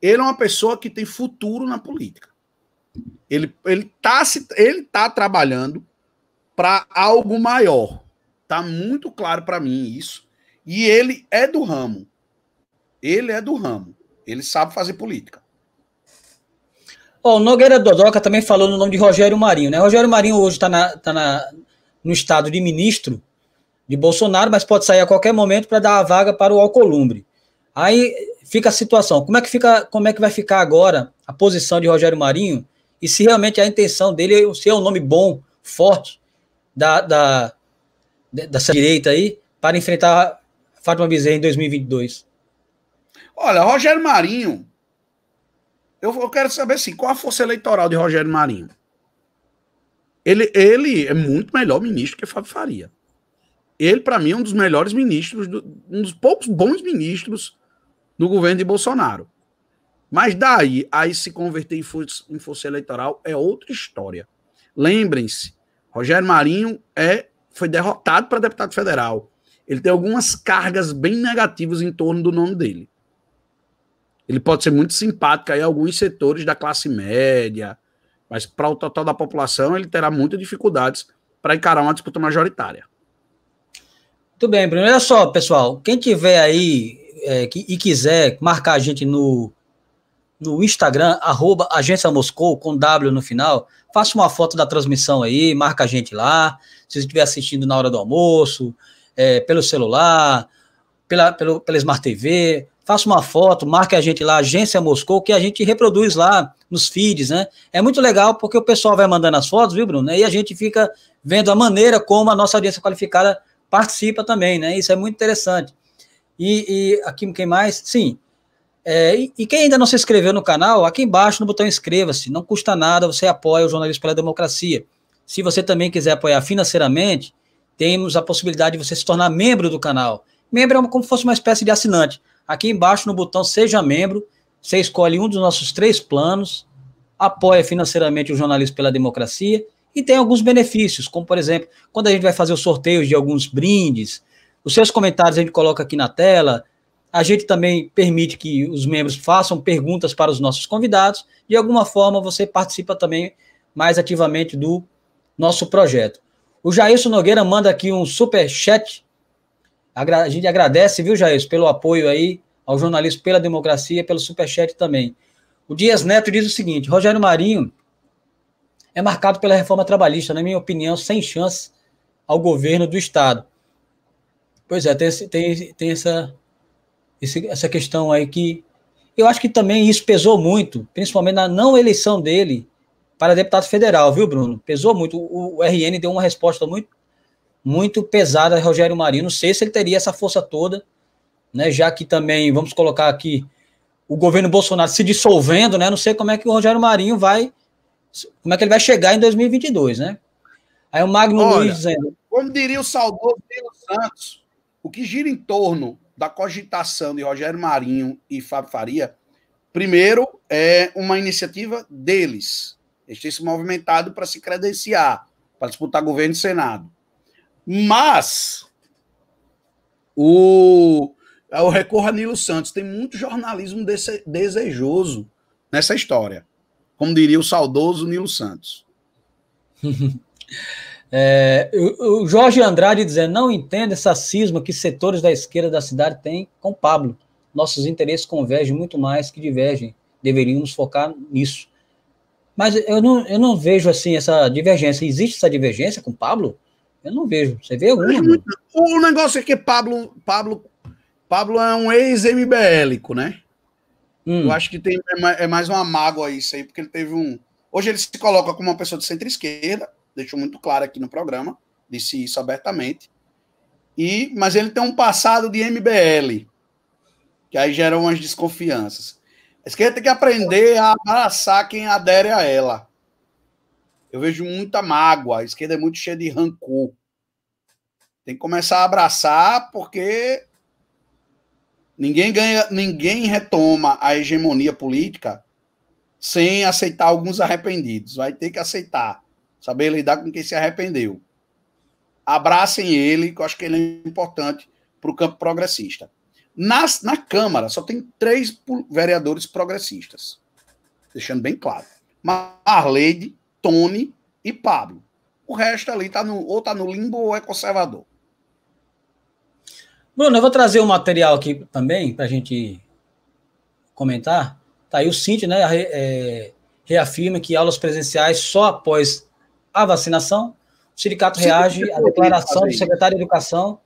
B: Ele é uma pessoa que tem futuro na política. Ele está ele tá ele tá trabalhando para algo maior Tá muito claro para mim isso. E ele é do ramo. Ele é do ramo. Ele sabe fazer política.
A: Oh, o Nogueira Dodoca também falou no nome de Rogério Marinho, né? Rogério Marinho hoje está na, tá na, no estado de ministro de Bolsonaro, mas pode sair a qualquer momento para dar a vaga para o Alcolumbre. Aí fica a situação. Como é que fica, como é que vai ficar agora a posição de Rogério Marinho? E se realmente a intenção dele, se é um nome bom, forte da, da dessa direita aí para enfrentar Fátima Bezerra em 2022?
B: Olha, Rogério Marinho, eu, eu quero saber assim, qual a força eleitoral de Rogério Marinho? Ele, ele é muito melhor ministro que Fábio Faria. Ele, para mim, é um dos melhores ministros, do, um dos poucos bons ministros do governo de Bolsonaro. Mas daí, aí se converter em força, em força eleitoral é outra história. Lembrem-se, Rogério Marinho é foi derrotado para deputado federal. Ele tem algumas cargas bem negativas em torno do nome dele. Ele pode ser muito simpático aí a alguns setores da classe média, mas para o total da população ele terá muitas dificuldades para encarar uma disputa majoritária. Muito bem, Bruno. Olha só,
A: pessoal, quem tiver aí é, que, e quiser marcar a gente no, no Instagram, arroba Agência Moscou, com W no final, faça uma foto da transmissão aí, marca a gente lá se você estiver assistindo na hora do almoço, é, pelo celular, pela, pelo, pela Smart TV, faça uma foto, marque a gente lá, Agência Moscou, que a gente reproduz lá nos feeds, né? É muito legal porque o pessoal vai mandando as fotos, viu, Bruno? E a gente fica vendo a maneira como a nossa audiência qualificada participa também, né? Isso é muito interessante. E, e aqui, quem mais? Sim. É, e, e, quem ainda não se inscreveu no canal, aqui embaixo no botão inscreva-se. Não custa nada, você apoia o Jornalismo pela Democracia. Se você também quiser apoiar financeiramente, temos a possibilidade de você se tornar membro do canal. Membro é como se fosse uma espécie de assinante. Aqui embaixo no botão Seja Membro, você escolhe um dos nossos três planos, apoia financeiramente o Jornalismo pela Democracia e tem alguns benefícios, como por exemplo, quando a gente vai fazer os sorteios de alguns brindes, os seus comentários a gente coloca aqui na tela. A gente também permite que os membros façam perguntas para os nossos convidados. De alguma forma, você participa também mais ativamente do nosso projeto. O Jailson Nogueira manda aqui um super chat. A gente agradece, viu, Jailson, pelo apoio aí ao jornalismo pela democracia, pelo super chat também. O Dias Neto diz o seguinte: Rogério Marinho é marcado pela reforma trabalhista, na minha opinião, sem chance ao governo do Estado. Pois é, tem, tem, tem essa, essa questão aí que eu acho que também isso pesou muito, principalmente na não eleição dele para deputado federal, viu, Bruno? Pesou muito. O, o RN deu uma resposta muito, muito pesada a Rogério Marinho. Não sei se ele teria essa força toda, né? Já que também, vamos colocar aqui, o governo Bolsonaro se dissolvendo, né? Não sei como é que o Rogério Marinho vai. Como é que ele vai chegar em 2022, né? Aí o Magno Olha, Luiz dizendo.
B: Como diria o saudoso Pedro Santos, o que gira em torno da cogitação de Rogério Marinho e Fábio Faria, primeiro, é uma iniciativa deles, eles têm se movimentado para se credenciar, para disputar governo e Senado. Mas o, é o recorro a Nilo Santos tem muito jornalismo desse, desejoso nessa história. Como diria o saudoso Nilo Santos. É,
A: o Jorge Andrade dizendo, não entendo essa cisma que setores da esquerda da cidade têm com Pablo. Nossos interesses convergem muito mais que divergem. Deveríamos focar nisso. Mas eu não, eu não vejo assim essa divergência. Existe essa divergência com Pablo? Eu
B: não vejo. Você vê alguma? O negócio é que Pablo, Pablo, Pablo é um ex-MBLico, né? Hum. Eu acho que tem, é, é mais uma mágoa isso aí, porque ele teve um. Hoje ele se coloca como uma pessoa de centro-esquerda, deixou muito claro aqui no programa, disse isso abertamente. E, mas ele tem um passado de MBL, que aí gerou umas desconfianças. É a esquerda tem que aprender a abraçar quem adere a ela. Eu vejo muita mágoa. A esquerda é muito cheia de rancor. Tem que começar a abraçar, porque ninguém ganha, ninguém retoma a hegemonia política sem aceitar alguns arrependidos. Vai ter que aceitar, saber lidar com quem se arrependeu. Abracem ele, que eu acho que ele é importante para o campo progressista. Nas, na Câmara só tem três vereadores progressistas, deixando bem claro. Marleide, Tony e Pablo. O resto ali tá no, ou está no limbo ou é conservador.
A: Bruno, eu vou trazer um material aqui também para a gente comentar. Tá aí o Cinti, né? É, reafirma que aulas presenciais só após a vacinação. O sindicato reage à declaração do secretário de Educação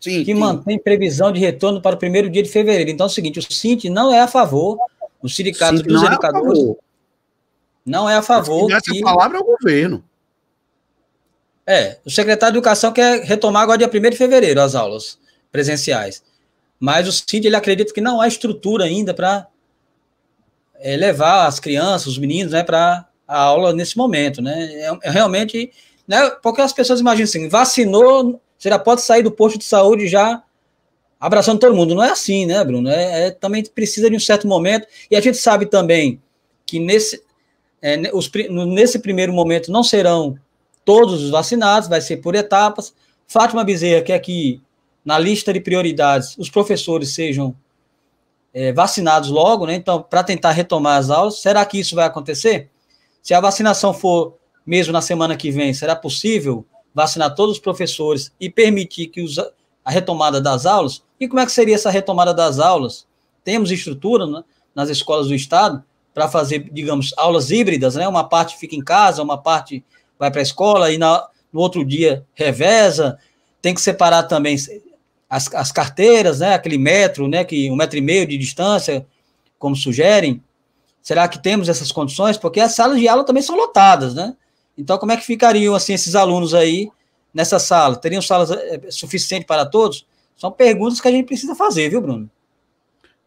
A: Sim, que sim. mantém previsão de retorno para o primeiro dia de fevereiro. Então é o seguinte, o Sint não é a favor, o sindicato dos não é educadores é não é a favor. Essa que... palavra é o governo. É, o secretário de Educação quer retomar agora dia 1 de fevereiro as aulas presenciais. Mas o CID, ele acredita que não há estrutura ainda para é, levar as crianças, os meninos, né, para a aula nesse momento, né? É, é realmente, né, porque as pessoas imaginam assim, vacinou, você já pode sair do posto de saúde já abraçando todo mundo. Não é assim, né, Bruno? É, é também precisa de um certo momento. E a gente sabe também que nesse, é, os, nesse primeiro momento não serão todos os vacinados, vai ser por etapas. Fátima Bezerra quer que, na lista de prioridades, os professores sejam é, vacinados logo, né? Então, para tentar retomar as aulas, será que isso vai acontecer? Se a vacinação for mesmo na semana que vem, será possível? vacinar todos os professores e permitir que os, a retomada das aulas. E como é que seria essa retomada das aulas? Temos estrutura né, nas escolas do Estado para fazer, digamos, aulas híbridas, né? Uma parte fica em casa, uma parte vai para a escola e na, no outro dia reveza. Tem que separar também as, as carteiras, né? Aquele metro, né? Que um metro e meio de distância, como sugerem. Será que temos essas condições? Porque as salas de aula também são lotadas, né? Então, como é que ficariam assim esses alunos aí nessa sala? Teriam salas eh, eh, suficiente para todos? São perguntas que a gente precisa fazer, viu, Bruno?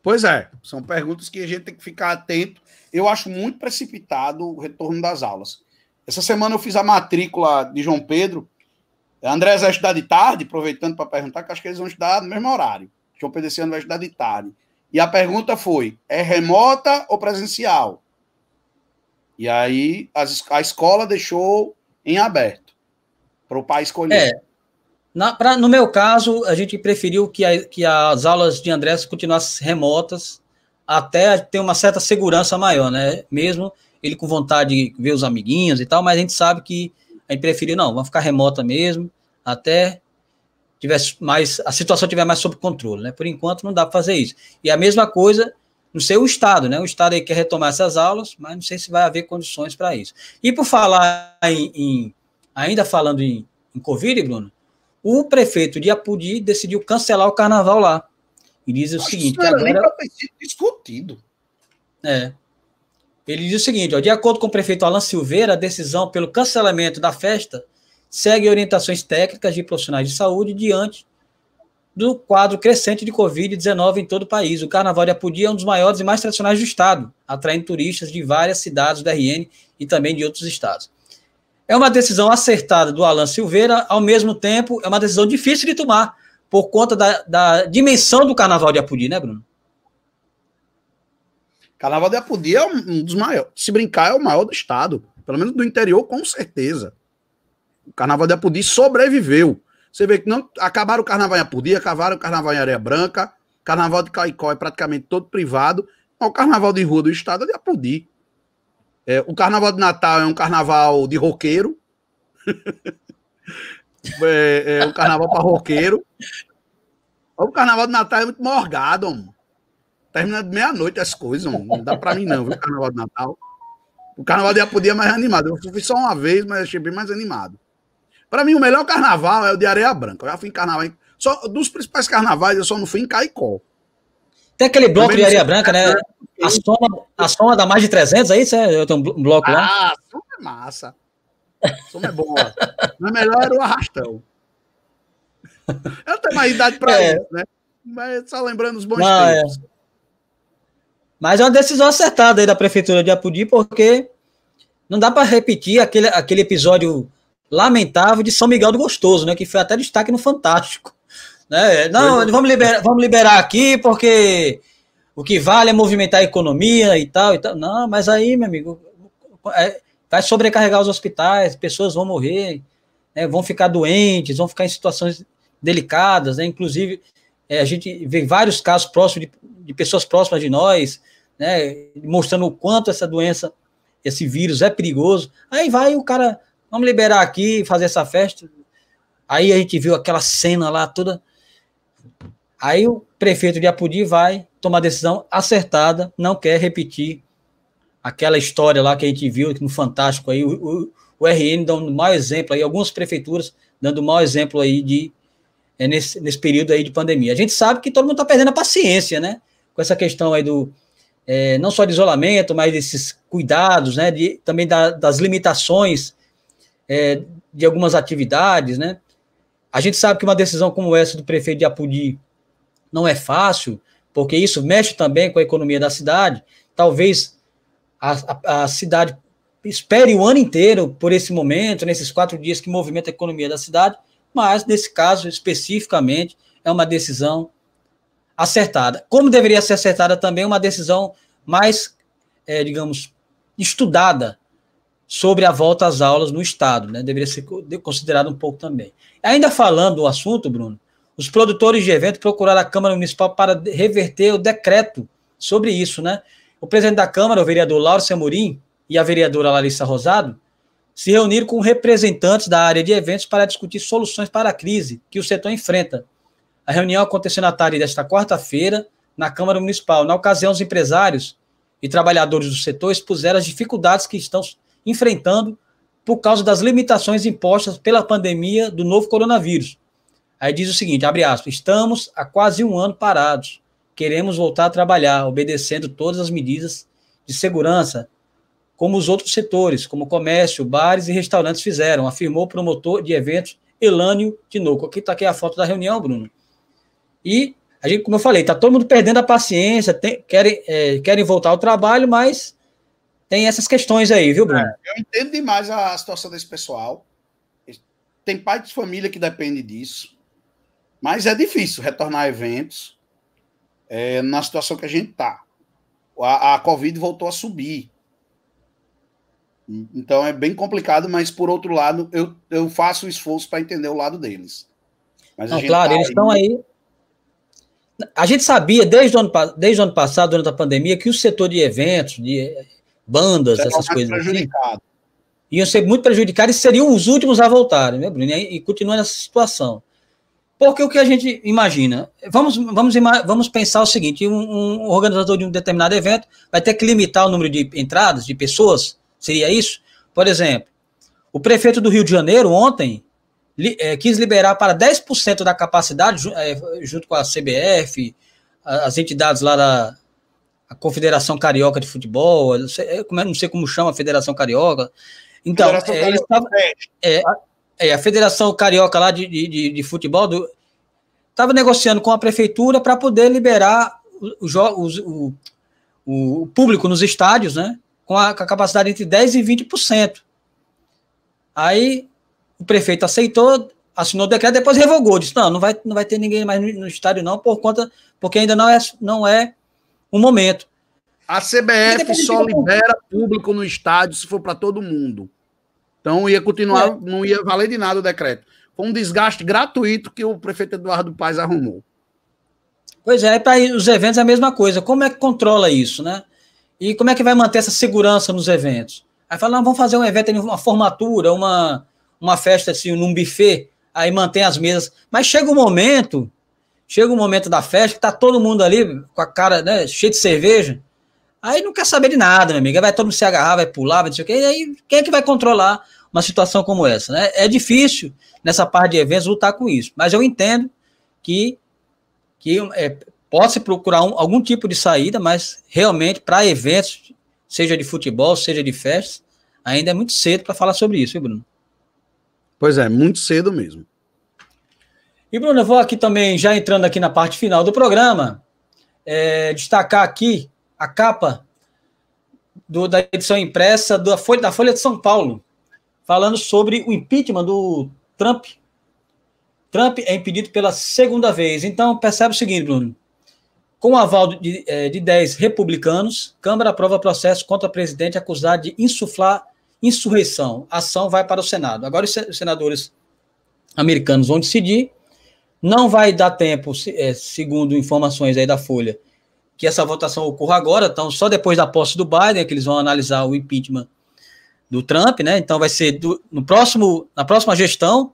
B: Pois é, são perguntas que a gente tem que ficar atento. Eu acho muito precipitado o retorno das aulas. Essa semana eu fiz a matrícula de João Pedro. André vai estudar de tarde, aproveitando para perguntar, que acho que eles vão estudar no mesmo horário. João Pedro esse ano vai estudar de tarde. E a pergunta foi: é remota ou presencial? E aí as, a escola deixou em aberto para o pai escolher. É.
A: Na, pra, no meu caso, a gente preferiu que, a, que as aulas de Andrés continuassem remotas até ter uma certa segurança maior, né? Mesmo ele com vontade de ver os amiguinhos e tal, mas a gente sabe que a gente preferiu, não, vamos ficar remota mesmo, até tivesse mais a situação tiver mais sob controle, né? Por enquanto não dá para fazer isso. E a mesma coisa não sei o Estado, né? O Estado aí quer retomar essas aulas, mas não sei se vai haver condições para isso. E por falar em, em ainda falando em, em, Covid, Bruno, o prefeito de Apudi decidiu cancelar o carnaval lá. E diz o Nossa, seguinte. isso agora... nem para
B: ter sido discutido.
A: É. Ele diz o seguinte: ó, de acordo com o prefeito Alan Silveira, a decisão pelo cancelamento da festa segue orientações técnicas de profissionais de saúde diante do quadro crescente de Covid-19 em todo o país. O Carnaval de Apodi é um dos maiores e mais tradicionais do estado, atraindo turistas de várias cidades da RN e também de outros estados. É uma decisão acertada do Alan Silveira, ao mesmo tempo, é uma decisão difícil de tomar, por conta da, da dimensão do Carnaval de Apodi, né, Bruno?
B: Carnaval de Apodi é um dos maiores, se brincar, é o maior do estado, pelo menos do interior, com certeza. O Carnaval de Apodi sobreviveu você vê que não acabaram o carnaval em Apudia, acabaram o carnaval em Areia Branca, carnaval de Caicó é praticamente todo privado, mas o carnaval de rua do estado é de Apudi. É, o carnaval de Natal é um carnaval de roqueiro. é, é um carnaval para roqueiro. O carnaval de Natal é muito morgado, mano. Termina de meia-noite as coisas, mano. Não dá para mim, não, viu, o carnaval de Natal. O carnaval de Apodi é mais animado. Eu fui só uma vez, mas achei bem mais animado. Para mim, o melhor carnaval é o de Areia Branca. Eu já fui em carnaval. Só, dos principais carnavais, eu só não fui em Caicó. Tem aquele bloco de Areia Branca, né?
A: A soma, a soma dá mais de 300 aí? Você, eu tenho um bloco lá. Ah,
B: a soma é massa. A soma é boa. Mas melhor era o arrastão. Eu tenho mais idade para é. isso, né? Mas só lembrando os bons não, é. tempos. É.
A: Mas é uma decisão acertada aí da Prefeitura de Apudi, porque não dá para repetir aquele, aquele episódio lamentável de São Miguel do Gostoso, né? Que foi até destaque no Fantástico. Né? Não, vamos liberar, vamos liberar aqui porque o que vale é movimentar a economia e tal, e tal. Não, mas aí, meu amigo, é, vai sobrecarregar os hospitais, pessoas vão morrer, né? vão ficar doentes, vão ficar em situações delicadas, né? Inclusive, é, a gente vê vários casos próximos de, de pessoas próximas de nós, né? Mostrando o quanto essa doença, esse vírus é perigoso. Aí vai o cara Vamos liberar aqui, fazer essa festa. Aí a gente viu aquela cena lá toda. Aí o prefeito de Apudi vai tomar decisão acertada, não quer repetir aquela história lá que a gente viu no Fantástico aí, o, o, o RN dando um mau exemplo aí, algumas prefeituras dando um mau exemplo aí de é nesse, nesse período aí de pandemia. A gente sabe que todo mundo está perdendo a paciência, né? Com essa questão aí do é, não só de isolamento, mas desses cuidados, né? De, também da, das limitações é, de algumas atividades, né? A gente sabe que uma decisão como essa do prefeito de Apudi não é fácil, porque isso mexe também com a economia da cidade. Talvez a, a, a cidade espere o ano inteiro por esse momento, nesses quatro dias que movimenta a economia da cidade, mas nesse caso especificamente é uma decisão acertada. Como deveria ser acertada também é uma decisão mais, é, digamos, estudada sobre a volta às aulas no Estado, né? Deveria ser considerado um pouco também. Ainda falando do assunto, Bruno, os produtores de evento procuraram a Câmara Municipal para reverter o decreto sobre isso, né? O presidente da Câmara, o vereador Lauro Semorim, e a vereadora Larissa Rosado se reuniram com representantes da área de eventos para discutir soluções para a crise que o setor enfrenta. A reunião aconteceu na tarde desta quarta-feira na Câmara Municipal. Na ocasião, os empresários e trabalhadores do setor expuseram as dificuldades que estão enfrentando por causa das limitações impostas pela pandemia do novo coronavírus. Aí diz o seguinte, abre aspas, estamos há quase um ano parados. Queremos voltar a trabalhar, obedecendo todas as medidas de segurança, como os outros setores, como comércio, bares e restaurantes fizeram, afirmou o promotor de eventos Elânio Tinoco. Aqui está aqui a foto da reunião, Bruno. E a gente, como eu falei, está todo mundo perdendo a paciência, tem, querem, é, querem voltar ao trabalho, mas tem essas questões aí, viu,
B: Bruno? É, eu entendo demais a situação desse pessoal. Tem pai de família que depende disso. Mas é difícil retornar a eventos é, na situação que a gente está. A, a Covid voltou a subir. Então é bem complicado, mas por outro lado, eu, eu faço o esforço para entender o lado deles.
A: Mas Não, claro, tá eles estão aí. A gente sabia desde o, ano, desde o ano passado, durante a pandemia, que o setor de eventos, de bandas, é essas coisas. Assim. Prejudicado. Assim, iam ser muito prejudicados e seriam os últimos a voltarem, né, Bruno? E, e continua nessa situação. Porque o que a gente imagina? Vamos, vamos, vamos pensar o seguinte: um, um, organizador de um determinado evento vai ter que limitar o número de entradas, de pessoas? Seria isso? Por exemplo, o prefeito do Rio de Janeiro, ontem, li, é, quis liberar para 10% da capacidade, é, junto com a CBF, as entidades lá da, a Confederação Carioca de Futebol, não sei, é, não sei como chama a Federação Carioca. Então, Federação é, Carioca é, é, a Federação Carioca lá de, de, de futebol estava negociando com a prefeitura para poder liberar o, o, público nos estádios, né? Com a, com a capacidade entre 10% e 20%. Aí o prefeito aceitou, assinou o decreto, depois revogou, disse: não, não vai, não vai ter ninguém mais no, no estádio, não, por conta, porque ainda não é, não é
B: um momento. A CBF só libera público no estádio se for para todo mundo. Então ia continuar, é. não ia valer de nada o decreto. Foi um desgaste gratuito que o prefeito Eduardo Paes arrumou. Pois é, para os eventos é a mesma
A: coisa. Como é que controla isso, né? E como é que vai manter essa segurança nos eventos? Aí fala, não, vamos fazer um evento, uma formatura, uma, uma festa assim, num buffet, aí mantém as mesas. Mas chega um momento Chega o um momento da festa que tá todo mundo ali com a cara né, cheia de cerveja. Aí não quer saber de nada, meu amigo. Aí vai todo mundo se agarrar, vai pular, vai dizer o quê. E aí quem é que vai controlar uma situação como essa? Né? É difícil nessa parte de eventos lutar com isso. Mas eu entendo que, que é, possa procurar um, algum tipo de saída, mas realmente para eventos, seja de futebol, seja de festas, ainda é muito cedo para falar sobre isso, hein, Bruno?
B: Pois é, muito cedo mesmo.
A: E, Bruno, eu vou aqui também, já entrando aqui na parte final do programa, é, destacar aqui a capa do, da edição impressa da Folha, da Folha de São Paulo, falando sobre o impeachment do Trump. Trump é impedido pela segunda vez. Então, percebe o seguinte, Bruno. Com o aval de, é, de 10 republicanos, Câmara aprova processo contra o presidente acusado de insuflar insurreição. A ação vai para o Senado. Agora os senadores americanos vão decidir não vai dar tempo, é, segundo informações aí da Folha, que essa votação ocorra agora, então só depois da posse do Biden é que eles vão analisar o impeachment do Trump, né? Então vai ser do, no próximo, na próxima gestão,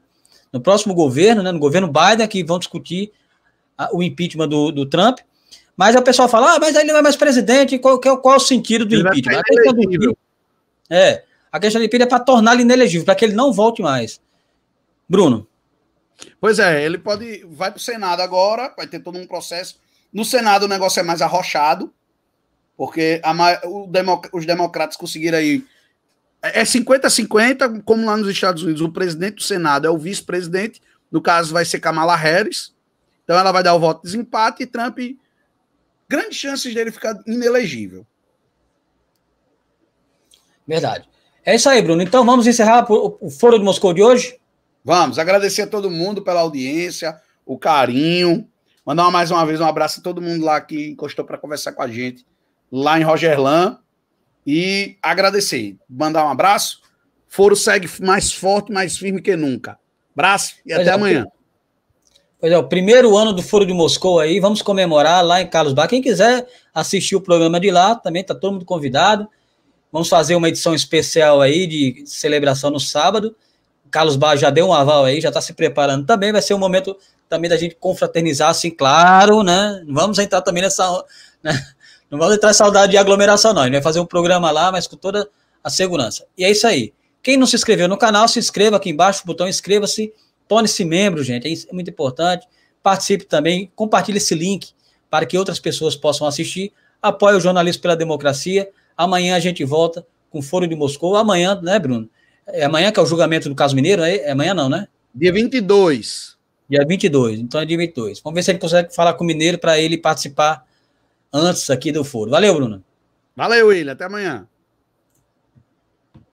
A: no próximo governo, né? no governo Biden, é que vão discutir a, o impeachment do, do Trump. Mas o pessoal fala, ah, mas ele não é mais presidente, qual, qual, qual o sentido do ele é impeachment? A questão do impeachment é, a questão do impeachment é para torná-lo inelegível, para que ele não volte mais. Bruno.
B: Pois é, ele pode. Vai para o Senado agora, vai ter todo um processo. No Senado o negócio é mais arrochado, porque a, democ, os democratas conseguiram aí. É 50-50, é como lá nos Estados Unidos, o presidente do Senado é o vice-presidente, no caso vai ser Kamala Harris, então ela vai dar o voto de desempate e Trump, grandes chances dele ficar inelegível. Verdade. É isso aí, Bruno. Então vamos encerrar o Foro de Moscou de hoje. Vamos agradecer a todo mundo pela audiência, o carinho. Mandar mais uma vez um abraço a todo mundo lá que encostou para conversar com a gente lá em Rogerlan. E agradecer. Mandar um abraço. Foro segue mais forte, mais firme que nunca. Abraço e pois até é, amanhã.
A: Pois é, o primeiro ano do Foro de Moscou aí, vamos comemorar lá em Carlos Bar. Quem quiser assistir o programa de lá, também está todo mundo convidado. Vamos fazer uma edição especial aí de celebração no sábado. Carlos Bar já deu um aval aí, já está se preparando também. Vai ser um momento também da gente confraternizar, assim, claro, né? vamos entrar também nessa. Né? Não vamos entrar em saudade de aglomeração, não. A gente vai fazer um programa lá, mas com toda a segurança. E é isso aí. Quem não se inscreveu no canal, se inscreva aqui embaixo, botão inscreva-se, torne-se membro, gente. É, é muito importante. Participe também, compartilhe esse link para que outras pessoas possam assistir. Apoie o Jornalismo pela Democracia. Amanhã a gente volta com o Foro de Moscou. Amanhã, né, Bruno? É amanhã que é o julgamento do caso Mineiro, é? É amanhã não, né? Dia 22. Dia 22, então é dia 22. Vamos ver se ele consegue falar com o Mineiro para ele participar antes aqui do foro. Valeu, Bruno. Valeu, William. Até amanhã.